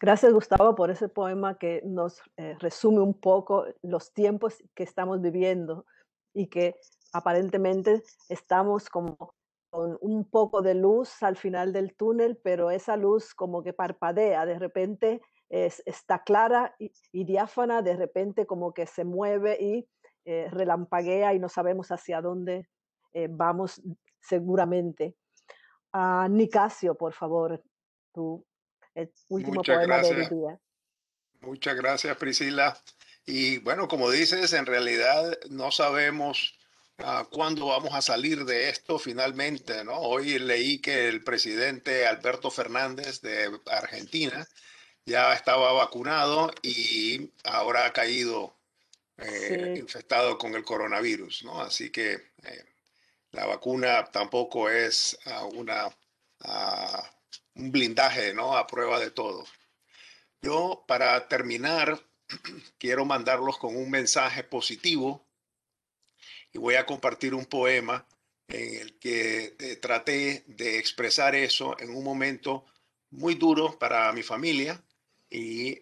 Gracias, Gustavo, por ese poema que nos eh, resume un poco los tiempos que estamos viviendo y que aparentemente estamos como con un poco de luz al final del túnel, pero esa luz como que parpadea, de repente está clara y, diáfana, de repente como que se mueve y eh, relampaguea y no sabemos hacia dónde eh, vamos seguramente. A ah, Nicasio, por favor, tu último Muchas poema gracias. del día. Muchas gracias, Priscila. Y bueno, como dices, en realidad no sabemos ah, cuándo vamos a salir de esto finalmente, ¿no? Hoy leí que el presidente Alberto Fernández de Argentina ya estaba vacunado y ahora ha caído eh, infectado con el coronavirus, ¿no? Así que eh, la vacuna tampoco es ah, una, ah, un blindaje, ¿no? A prueba de todo. Yo, para terminar, quiero mandarlos con un mensaje positivo y voy a compartir un poema en el que eh, traté de expresar eso en un momento muy duro para mi familia y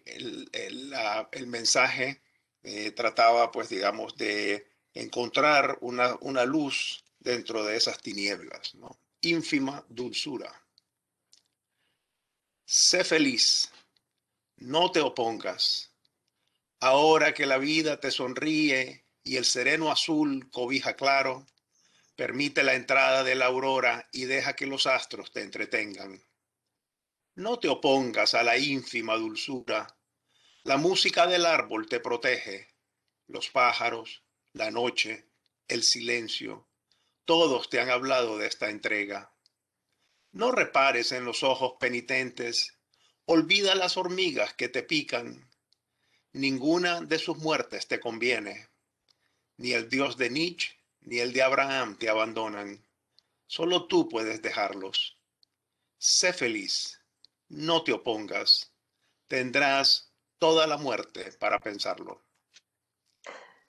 el, mensaje eh, trataba, pues digamos, de encontrar una, una luz dentro de esas tinieblas, ¿no? Ínfima dulzura. Sé feliz, no te opongas. Ahora que la vida te sonríe y el sereno azul cobija claro, permite la entrada de la aurora y deja que los astros te entretengan. No te opongas a la ínfima dulzura. La música del árbol te protege. Los pájaros, la noche, el silencio, todos te han hablado de esta entrega. No repares en los ojos penitentes. Olvida las hormigas que te pican. Ninguna de sus muertes te conviene. Ni el dios de Nietzsche ni el de Abraham te abandonan. Solo tú puedes dejarlos. Sé feliz no te opongas. Tendrás toda la muerte para pensarlo.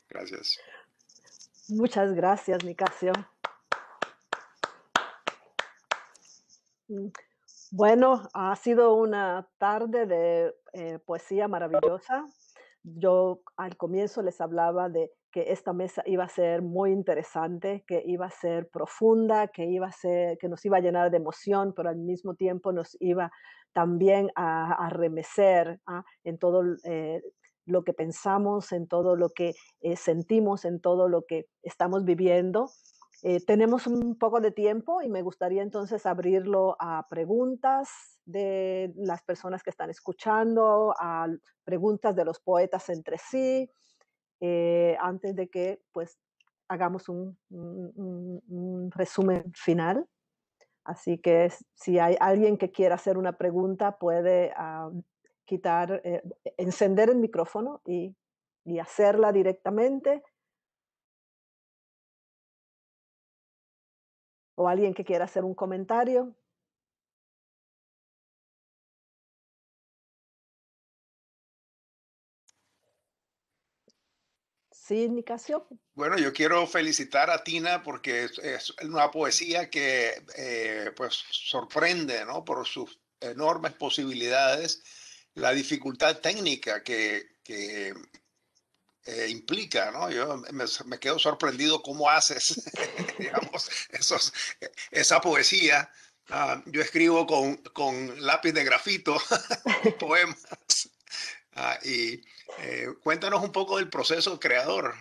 Gracias. Muchas gracias, Nicasio. Bueno, ha sido una tarde de eh, poesía maravillosa. Yo al comienzo les hablaba de que esta mesa iba a ser muy interesante, que iba a ser profunda, que iba a ser, que nos iba a llenar de emoción, pero al mismo tiempo nos iba también a, ¿ah? en todo eh, lo que pensamos, en todo lo que eh, sentimos, en todo lo que estamos viviendo. Eh, tenemos un poco de tiempo y me gustaría entonces abrirlo a preguntas de las personas que están escuchando, a preguntas de los poetas entre sí, antes de que pues hagamos un resumen final. Así que si hay alguien que quiera hacer una pregunta, puede ah, quitar, eh, encender el micrófono y, y hacerla directamente. O alguien que quiera hacer un comentario. indicación. Bueno, yo quiero felicitar a Tina porque es una poesía que eh, pues sorprende, ¿no? Por sus enormes posibilidades, la dificultad técnica que, eh, implica, ¿no? Yo me, quedo sorprendido cómo haces, digamos, esos, esa poesía. Ah, yo escribo con, lápiz de grafito poemas ah, y eh, cuéntanos un poco del proceso creador.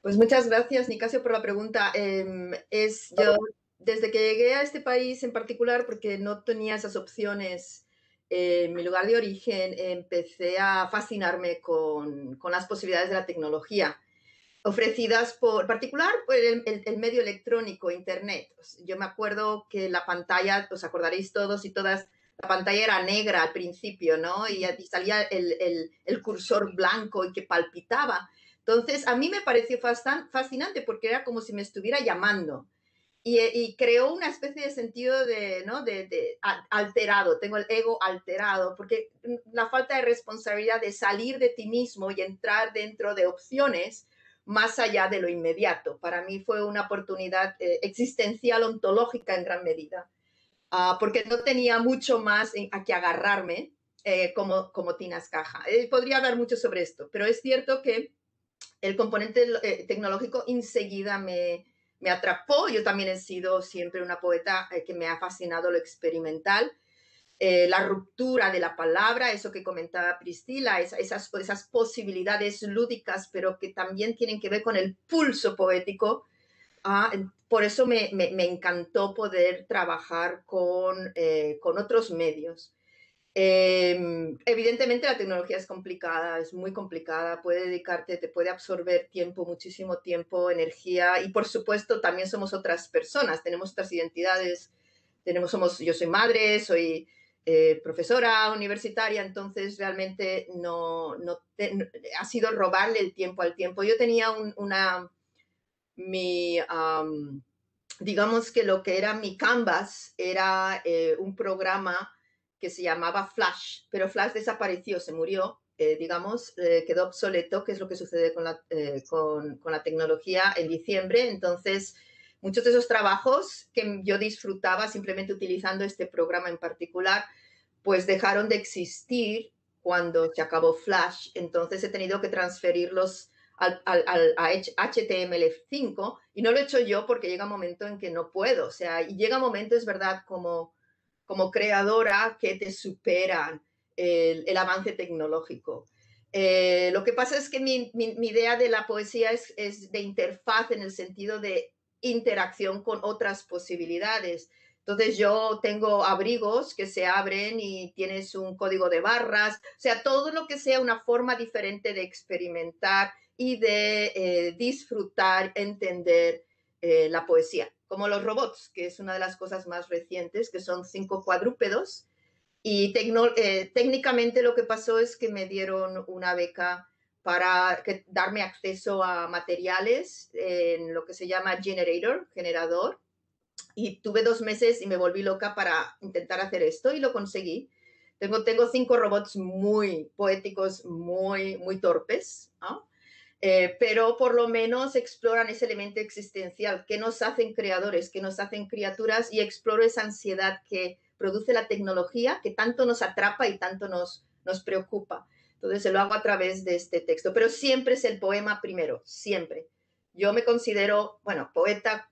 Pues muchas gracias, Nicasio, por la pregunta. Em, es yo, desde que llegué a este país en particular, porque no tenía esas opciones en mi lugar de origen, empecé a fascinarme con, las posibilidades de la tecnología ofrecidas por, particular, por el, medio electrónico, Internet. Pues yo me acuerdo que la pantalla, os acordaréis todos y todas, la pantalla era negra al principio, ¿no? Y, salía el, cursor blanco y que palpitaba. Entonces, a mí me pareció fascinante porque era como si me estuviera llamando. Y, creó una especie de sentido de, ¿no? De, alterado, tengo el ego alterado, porque la falta de responsabilidad de salir de ti mismo y entrar dentro de opciones más allá de lo inmediato. Para mí fue una oportunidad eh, existencial ontológica en gran medida. Ah, porque no tenía mucho más a que agarrarme eh, como, como Tinas Caja. Eh, podría hablar mucho sobre esto, pero es cierto que el componente eh, tecnológico enseguida me, me atrapó. Yo también he sido siempre una poeta que me ha fascinado lo experimental. la ruptura de la palabra, eso que comentaba Pristila esas, esas posibilidades lúdicas, pero que también tienen que ver con el pulso poético Ah, por eso me, encantó poder trabajar con, eh, otros medios. Em, evidentemente la tecnología es complicada, es muy complicada, puede dedicarte, te puede absorber tiempo, muchísimo tiempo, energía y por supuesto también somos otras personas, tenemos otras identidades, tenemos, somos, yo soy madre, soy eh, profesora universitaria, entonces realmente no, no, ha sido robarle el tiempo al tiempo. Yo tenía una mi, digamos que lo que era mi canvas era eh, un programa que se llamaba Flash, pero Flash desapareció, se murió, eh, digamos, eh, quedó obsoleto, que es lo que sucede con la, con la tecnología en diciembre. Entonces, muchos de esos trabajos que yo disfrutaba simplemente utilizando este programa en particular, pues dejaron de existir cuando se acabó Flash. Entonces he tenido que transferirlos al, a HTML5 y no lo he hecho yo porque llega un momento en que no puedo. O sea, llega un momento, es verdad, como, como creadora que te superan el, avance tecnológico. Eh, lo que pasa es que mi, mi, mi idea de la poesía es, es, de interfaz en el sentido de interacción con otras posibilidades. Entonces yo tengo abrigos que se abren y tienes un código de barras, o sea, todo lo que sea una forma diferente de experimentar y de eh, disfrutar, entender eh, la poesía, como los robots, que es una de las cosas más recientes, que son cinco cuadrúpedos. Y eh, técnicamente lo que pasó es que me dieron una beca para darme acceso a materiales en lo que se llama generator, generador. Y tuve dos meses y me volví loca para intentar hacer esto y lo conseguí. Tengo, tengo cinco robots muy poéticos, muy, muy torpes, eh, pero por lo menos exploran ese elemento existencial que nos hacen creadores, que nos hacen criaturas y exploro esa ansiedad que produce la tecnología que tanto nos atrapa y tanto nos, nos preocupa. Entonces se lo hago a través de este texto, pero siempre es el poema primero, siempre. Yo me considero, bueno, poeta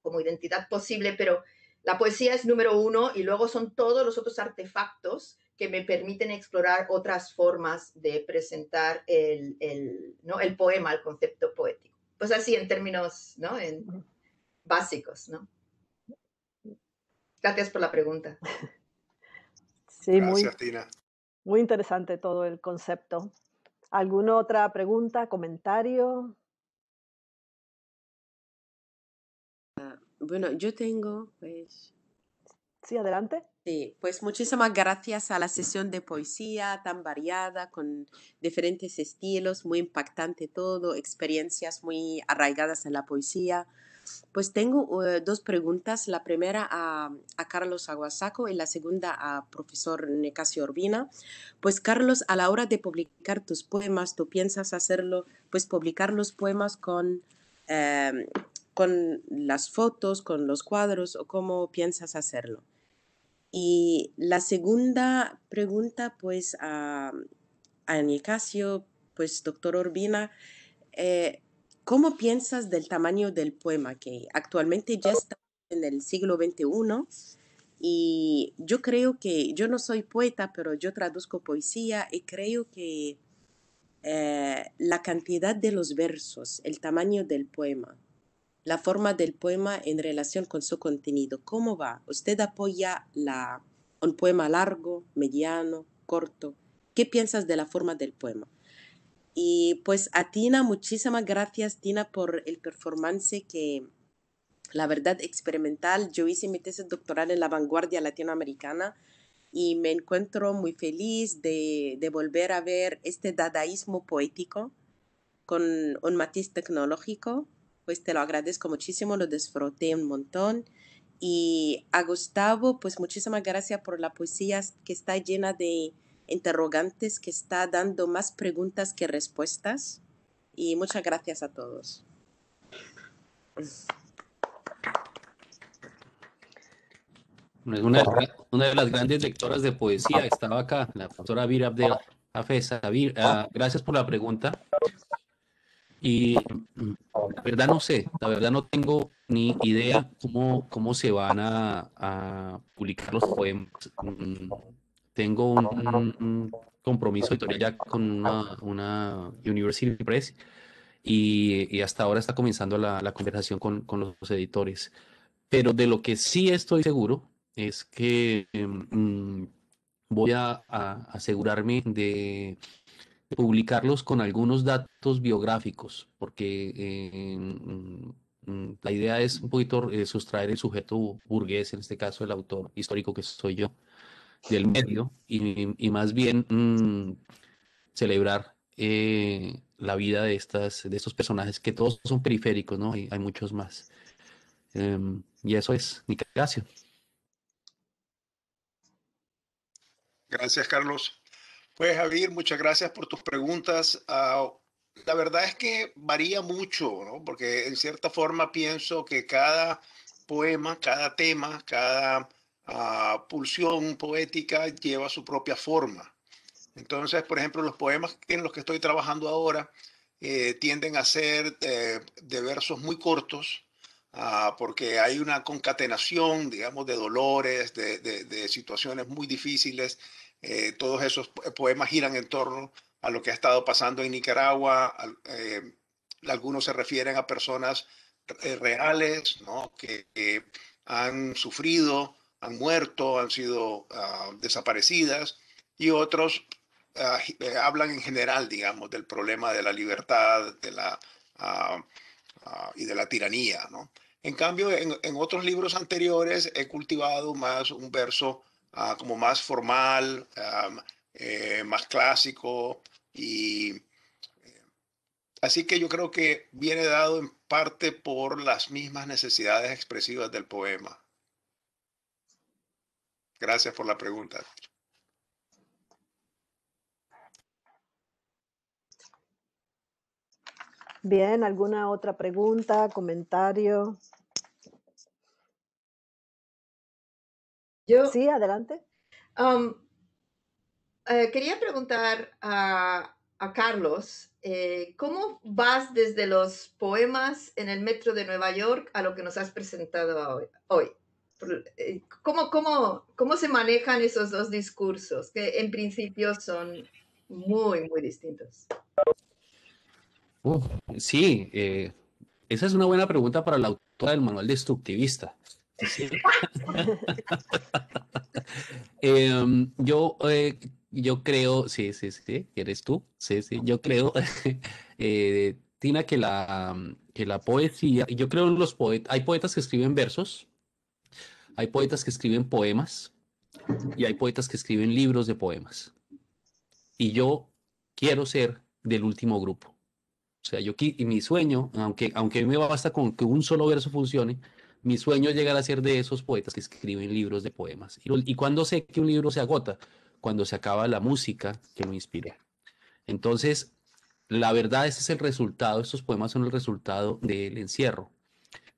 como identidad posible, pero la poesía es número uno y luego son todos los otros artefactos que me permiten explorar otras formas de presentar el, ¿no? el poema, el concepto poético. Pues así en términos ¿no? en básicos. ¿no? Gracias por la pregunta. Sí, muy, Muy interesante todo el concepto. ¿Alguna otra pregunta, comentario? Ah, bueno, yo tengo, pues. Sí, adelante. Sí, este, pues muchísimas gracias a la sesión de poesía tan variada, con diferentes estilos, muy impactante todo, experiencias muy arraigadas en la poesía. Pues tengo eh, dos preguntas, la primera a, a, Carlos Aguasaco y la segunda a profesor Necasio Urbina. Pues Carlos, a la hora de publicar tus poemas, ¿tú piensas hacerlo, pues publicar los poemas con... Em, con las fotos, con los cuadros o cómo piensas hacerlo? Y la segunda pregunta, pues, a, a pues, doctor Urbina, eh, ¿cómo piensas del tamaño del poema que actualmente ya está en el siglo XXI? Y yo creo que, yo no soy poeta, pero yo traduzco poesía y creo que eh, la cantidad de los versos, el tamaño del poema, la forma del poema en relación con su contenido. ¿Cómo va? ¿Usted apoya la, un poema largo, mediano, corto? ¿Qué piensas de la forma del poema? Y pues a Tina, muchísimas gracias Tina por el performance que la verdad experimental. Yo hice mi tesis doctoral en la vanguardia latinoamericana y me encuentro muy feliz de, de volver a ver este dadaísmo poético con un matiz tecnológico pues te lo agradezco muchísimo, lo disfruté un montón. Y a Gustavo, pues muchísimas gracias por la poesía que está llena de interrogantes, que está dando más preguntas que respuestas. Y muchas gracias a todos. Una, de, las grandes lectoras de poesía estaba acá, la doctora Vir Abdel ah, gracias por la pregunta. Y la verdad no sé, la verdad no tengo ni idea cómo, cómo se van a, publicar los poemas. Mm, tengo un, compromiso editorial ya con una, una University Press y, hasta ahora está comenzando la, la conversación con, con, los editores. Pero de lo que sí estoy seguro es que em, voy a asegurarme de publicarlos con algunos datos biográficos, porque eh, mm, mm, la idea es un poquito eh, sustraer el sujeto burgués, en este caso el autor histórico que soy yo, del medio, y, más bien mm, celebrar eh, la vida de, estas, de estos personajes, que todos son periféricos, ¿no? Hay, muchos más. Em, y eso es, Nicasio. Gracias, Carlos. Pues Javier, muchas gracias por tus preguntas. Ah, la verdad es que varía mucho, ¿no? Porque en cierta forma pienso que cada poema, cada tema, cada ah, pulsión poética lleva su propia forma. Entonces, por ejemplo, los poemas en los que estoy trabajando ahora eh, tienden a ser eh, de versos muy cortos, ah, porque hay una concatenación, digamos, de dolores, de, de, de situaciones muy difíciles eh, todos esos poemas giran en torno a lo que ha estado pasando en Nicaragua. Eh, algunos se refieren a personas eh, reales, ¿no? Que, han sufrido, han muerto, han sido ah, desaparecidas y otros ah, hablan en general, digamos, del problema de la libertad ah, y de la tiranía. ¿no? En cambio, en, otros libros anteriores he cultivado más un verso Ah, como más formal, eh, más clásico. Y eh, así que yo creo que viene dado en parte por las mismas necesidades expresivas del poema. Gracias por la pregunta. Bien, ¿alguna otra pregunta, comentario? sí, adelante. Um, eh, quería preguntar a, Carlos, eh, ¿cómo vas desde los poemas en el metro de Nueva York a lo que nos has presentado hoy? Eh, ¿Cómo, cómo, se manejan esos dos discursos que en principio son muy, muy distintos? sí, esa es una buena pregunta para la autora del manual destructivista. Em, yo, eh, yo creo, sí, sí, sí, eres tú, sí, sí, yo creo, eh, Tina, que la, que la poesía, yo creo en los poetas, hay poetas que escriben versos, hay poetas que escriben poemas y hay poetas que escriben libros de poemas. Y yo quiero ser del último grupo. O sea, yo y mi sueño, aunque, aunque me basta con que un solo verso funcione, mi sueño es llegar a ser de esos poetas que escriben libros de poemas. Y, cuando sé que un libro se agota, cuando se acaba la música que me inspira. Entonces, la verdad, ese es el resultado, estos poemas son el resultado del encierro.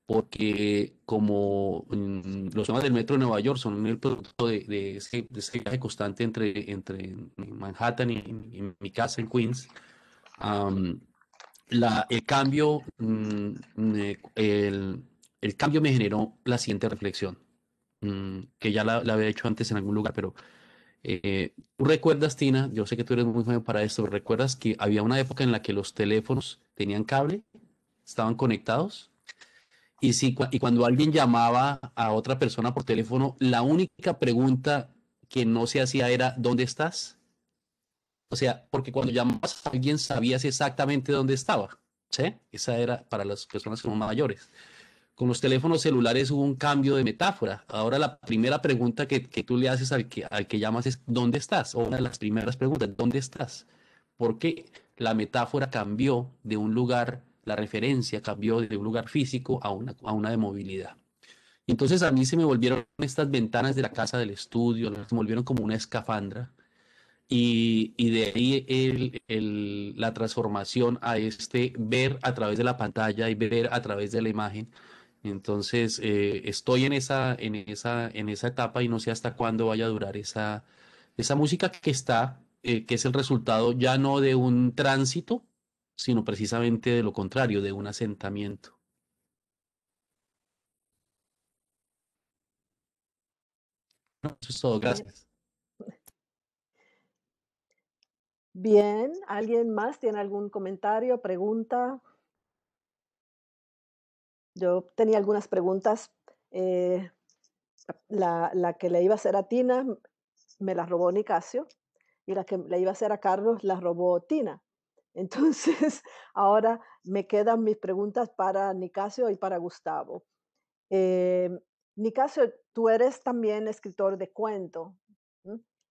Porque como mm, los temas del metro de Nueva York son el producto de, ese, viaje constante entre, entre Manhattan y, mi casa en Queens, el cambio, mm, mm, el, el cambio me generó la siguiente reflexión, mm, que ya la, había hecho antes en algún lugar, pero eh, tú recuerdas, Tina, yo sé que tú eres muy joven para esto, ¿recuerdas que había una época en la que los teléfonos tenían cable, estaban conectados? Y, si, y cuando alguien llamaba a otra persona por teléfono, la única pregunta que no se hacía era, ¿dónde estás? O sea, porque cuando llamabas a alguien sabías exactamente dónde estaba. ¿sí? Esa era para las personas que son mayores con los teléfonos celulares hubo un cambio de metáfora. Ahora la primera pregunta que, tú le haces al que, al que llamas es ¿dónde estás? O una de las primeras preguntas, ¿dónde estás? Porque la metáfora cambió de un lugar, la referencia cambió de un lugar físico a una, a una de movilidad. Entonces a mí se me volvieron estas ventanas de la casa del estudio, se me volvieron como una escafandra. Y, de ahí el, la transformación a este ver a través de la pantalla y ver a través de la imagen entonces, eh, estoy en esa, en, esa, en esa etapa y no sé hasta cuándo vaya a durar esa, esa música que está, eh, que es el resultado ya no de un tránsito, sino precisamente de lo contrario, de un asentamiento. Eso es todo, gracias. Bien, ¿alguien más tiene algún comentario, pregunta? Yo tenía algunas preguntas. Eh, la, que le iba a hacer a Tina me la robó Nicasio y la que le iba a hacer a Carlos la robó Tina. Entonces, ahora me quedan mis preguntas para Nicasio y para Gustavo. Eh, Nicasio, tú eres también escritor de cuento.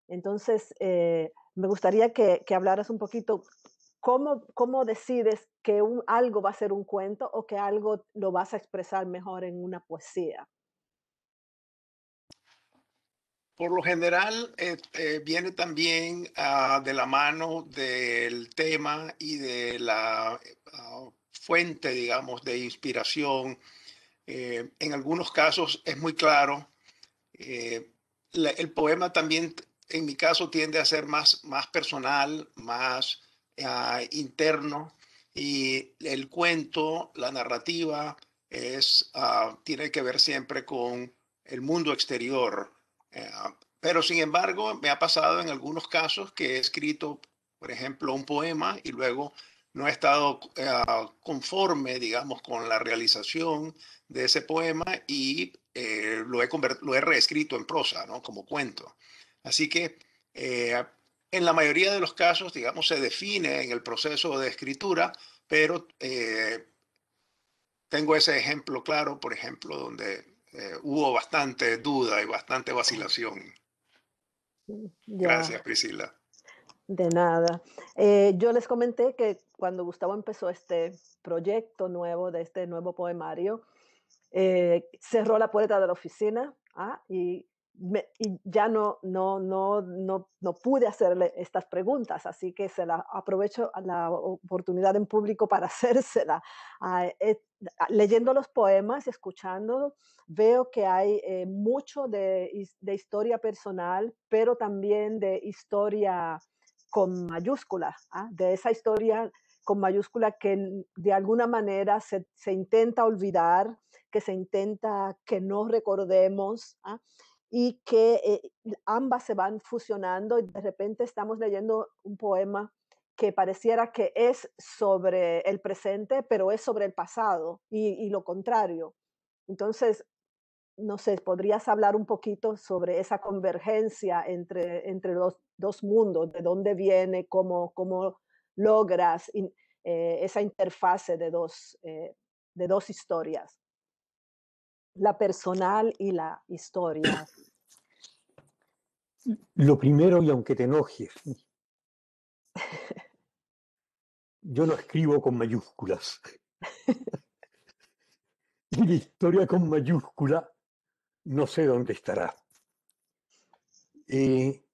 Entonces, eh, me gustaría que, que, hablaras un poquito ¿Cómo, decides que algo va a ser un cuento o que algo lo vas a expresar mejor en una poesía? Por lo general eh, eh, viene también ah, de la mano del tema y de la ah, fuente, digamos, de inspiración. Eh, en algunos casos es muy claro. el poema también, en mi caso, tiende a ser más, más personal, más Ah, interno y el cuento, la narrativa, es, ah, tiene que ver siempre con el mundo exterior. Eh, ah, pero sin embargo, me ha pasado en algunos casos que he escrito, por ejemplo, un poema y luego no he estado conforme, digamos, con la realización de ese poema y eh, lo, he lo he reescrito en prosa, ¿no? Como cuento. Así que eh, en la mayoría de los casos, digamos, se define en el proceso de escritura, pero eh, tengo ese ejemplo claro, por ejemplo, donde eh, hubo bastante duda y bastante vacilación. Gracias, Priscila. De nada. Eh, yo les comenté que cuando Gustavo empezó este proyecto nuevo, de este nuevo poemario, cerró la puerta de la oficina ah, y y ya no, no, no, no, no pude hacerle estas preguntas, así que se la aprovecho la oportunidad en público para hacérsela. Ah, eh, ah, leyendo los poemas, escuchando veo que hay eh, mucho de, de, historia personal, pero también de historia con mayúscula, ¿ah? de esa historia con mayúscula que de alguna manera se, se intenta olvidar, que se intenta que no recordemos y que eh, ambas se van fusionando y de repente estamos leyendo un poema que pareciera que es sobre el presente, pero es sobre el pasado y, lo contrario. Entonces, no sé, podrías hablar un poquito sobre esa convergencia entre, los dos mundos, de dónde viene, cómo, logras eh, esa interfase de dos, eh, de dos historias la personal y la historia. Lo primero, y aunque te enojes, yo lo escribo con mayúsculas. y la historia con mayúscula no sé dónde estará. Eh,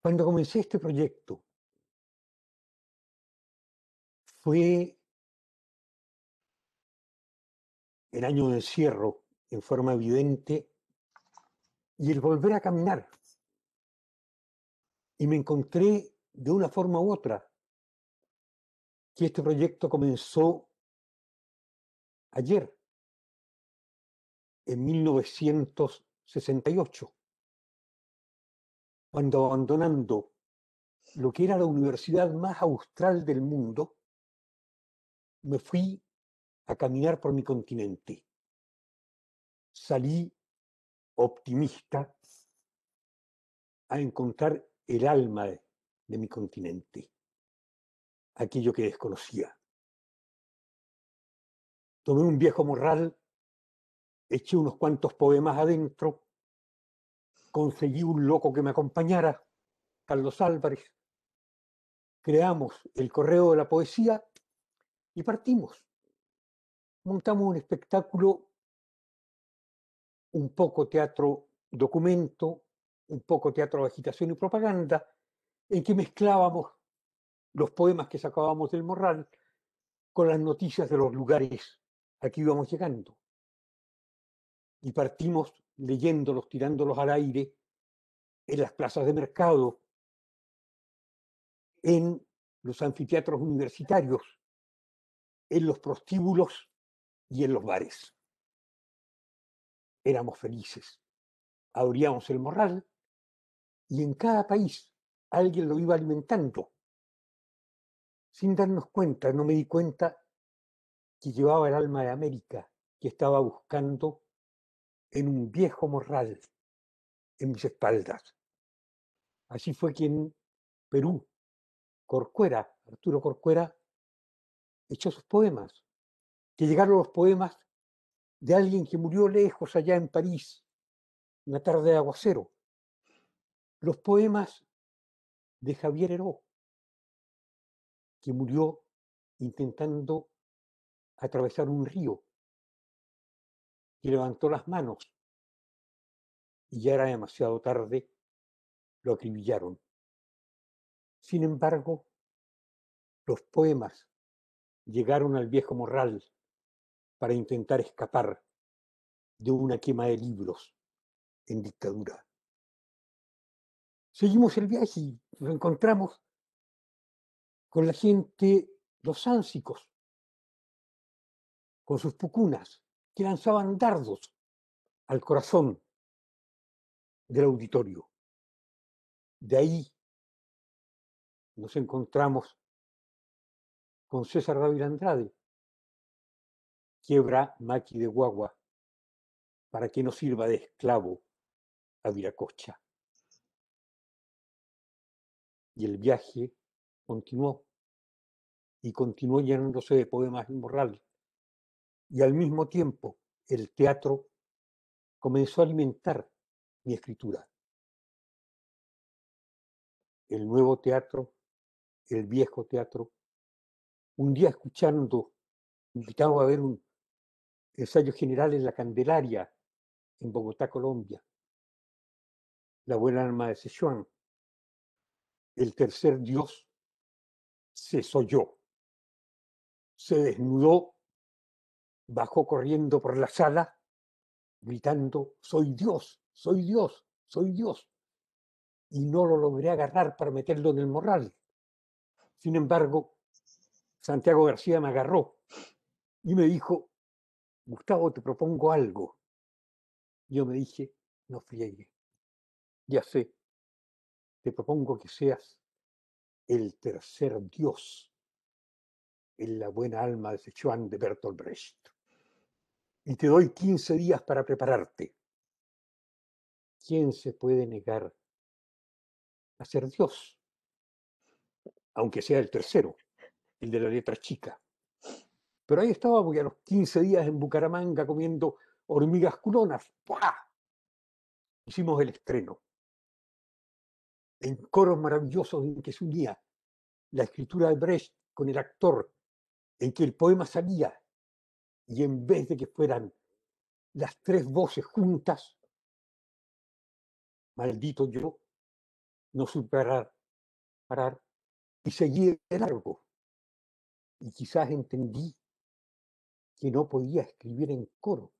cuando comencé este proyecto, fue el año de encierro en forma evidente y el volver a caminar. Y me encontré de una forma u otra que este proyecto comenzó ayer, en 1968, cuando abandonando lo que era la universidad más austral del mundo, me fui a caminar por mi continente. Salí optimista a encontrar el alma de mi continente, aquello que desconocía. Tomé un viejo morral, eché unos cuantos poemas adentro, conseguí un loco que me acompañara, Carlos Álvarez, creamos el correo de la poesía y partimos montamos un espectáculo, un poco teatro documento, un poco teatro de agitación y propaganda, en que mezclábamos los poemas que sacábamos del Morral con las noticias de los lugares a que íbamos llegando. Y partimos leyéndolos, tirándolos al aire, en las plazas de mercado, en los anfiteatros universitarios, en los prostíbulos y en los bares. Éramos felices, abríamos el morral y en cada país alguien lo iba alimentando. Sin darnos cuenta, no me di cuenta que llevaba el alma de América que estaba buscando en un viejo morral en mis espaldas. Así fue quien Perú, Corcuera, Arturo Corcuera, echó sus poemas que llegaron los poemas de alguien que murió lejos allá en París, una tarde de aguacero. Los poemas de Javier Heró, que murió intentando atravesar un río, y levantó las manos, y ya era demasiado tarde, lo acribillaron. Sin embargo, los poemas llegaron al viejo morral para intentar escapar de una quema de libros en dictadura. Seguimos el viaje y nos encontramos con la gente, los sánsicos, con sus pucunas, que lanzaban dardos al corazón del auditorio. De ahí nos encontramos con César David Andrade, quiebra maqui de Guagua para que no sirva de esclavo a Viracocha. Y el viaje continuó y continuó llenándose de poemas morales Y al mismo tiempo el teatro comenzó a alimentar mi escritura. El nuevo teatro, el viejo teatro. Un día escuchando, invitado a ver un ensayo general en la Candelaria, en Bogotá, Colombia. La buena alma de Sichuan. El tercer Dios se sollo. Se desnudó, bajó corriendo por la sala, gritando, soy Dios, soy Dios, soy Dios. Y no lo logré agarrar para meterlo en el morral. Sin embargo, Santiago García me agarró y me dijo, Gustavo, te propongo algo. Yo me dije, no friegue. Ya sé, te propongo que seas el tercer dios en la buena alma de Sechuan de Bertolt Brecht. Y te doy 15 días para prepararte. ¿Quién se puede negar a ser Dios? Aunque sea el tercero, el de la letra chica. Pero ahí estábamos porque a los 15 días en Bucaramanga comiendo hormigas culonas, ¡buah! hicimos el estreno. En coros maravillosos en que se unía la escritura de Brecht con el actor, en que el poema salía y en vez de que fueran las tres voces juntas, maldito yo, no superar, parar, y seguir el largo. Y quizás entendí que no podía escribir en coro,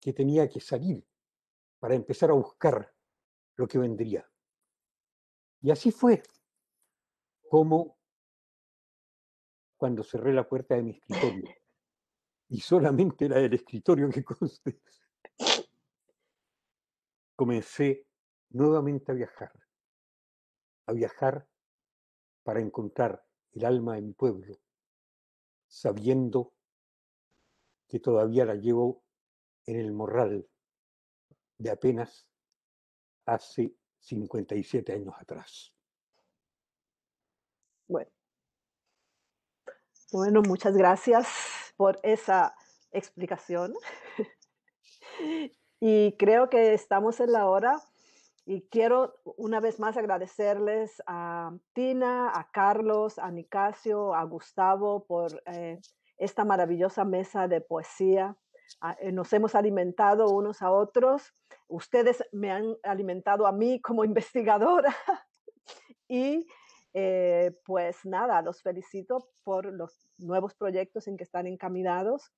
que tenía que salir para empezar a buscar lo que vendría. Y así fue como cuando cerré la puerta de mi escritorio, y solamente era del escritorio que conste, comencé nuevamente a viajar, a viajar para encontrar el alma de mi pueblo, sabiendo que todavía la llevo en el morral de apenas hace 57 años atrás. Bueno. Bueno, muchas gracias por esa explicación. y creo que estamos en la hora y quiero una vez más agradecerles a Tina, a Carlos, a Nicasio, a Gustavo por eh, esta maravillosa mesa de poesía. Ah, eh, nos hemos alimentado unos a otros. Ustedes me han alimentado a mí como investigadora. y eh, pues nada, los felicito por los nuevos proyectos en que están encaminados,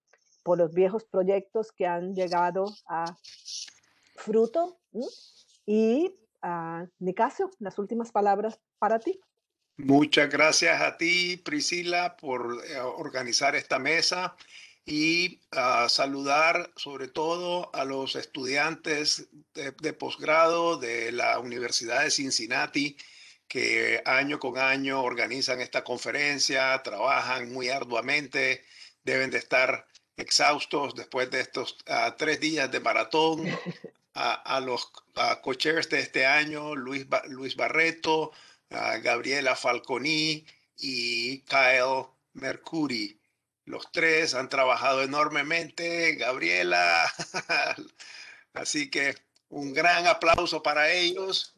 por los viejos proyectos que han llegado a fruto. Y, ah, Nicasio, las últimas palabras para ti. Muchas gracias a ti, Priscila, por eh, organizar esta mesa y ah, saludar sobre todo a los estudiantes de, posgrado de la Universidad de Cincinnati que año con año organizan esta conferencia, trabajan muy arduamente, deben de estar exhaustos después de estos ah, tres días de maratón. A, los chairs de este año, Luis, Luis Barreto, Gabriela Falconi y Kyle Mercury. Los tres han trabajado enormemente, Gabriela. Así que un gran aplauso para ellos.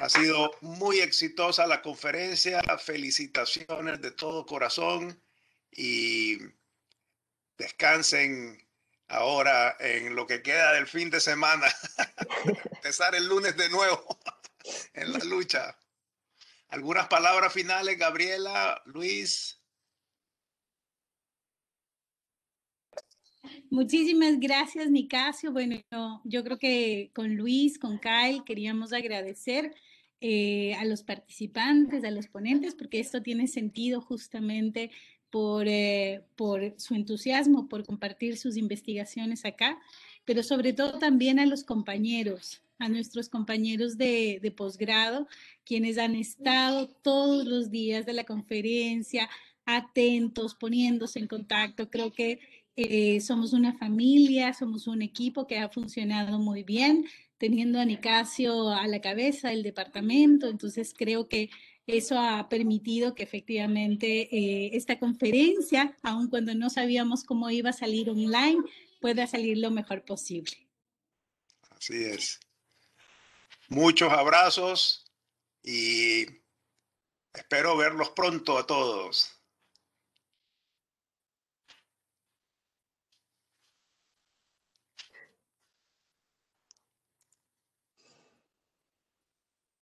Ha sido muy exitosa la conferencia. Felicitaciones de todo corazón y descansen ahora en lo que queda del fin de semana, empezar el lunes de nuevo en la lucha. ¿Algunas palabras finales, Gabriela, Luis? Muchísimas gracias, Nicasio. Bueno, yo creo que con Luis, con Kyle, queríamos agradecer eh, a los participantes, a los ponentes, porque esto tiene sentido justamente eh, por, su entusiasmo, por compartir sus investigaciones acá, pero sobre todo también a los compañeros, a nuestros compañeros de, posgrado, quienes han estado todos los días de la conferencia atentos, poniéndose en contacto. Creo que eh, somos una familia, somos un equipo que ha funcionado muy bien, teniendo a Nicasio a la cabeza del departamento. Entonces creo que eso ha permitido que efectivamente eh, esta conferencia, aun cuando no sabíamos cómo iba a salir online, pueda salir lo mejor posible. Así es. Muchos abrazos y espero verlos pronto a todos.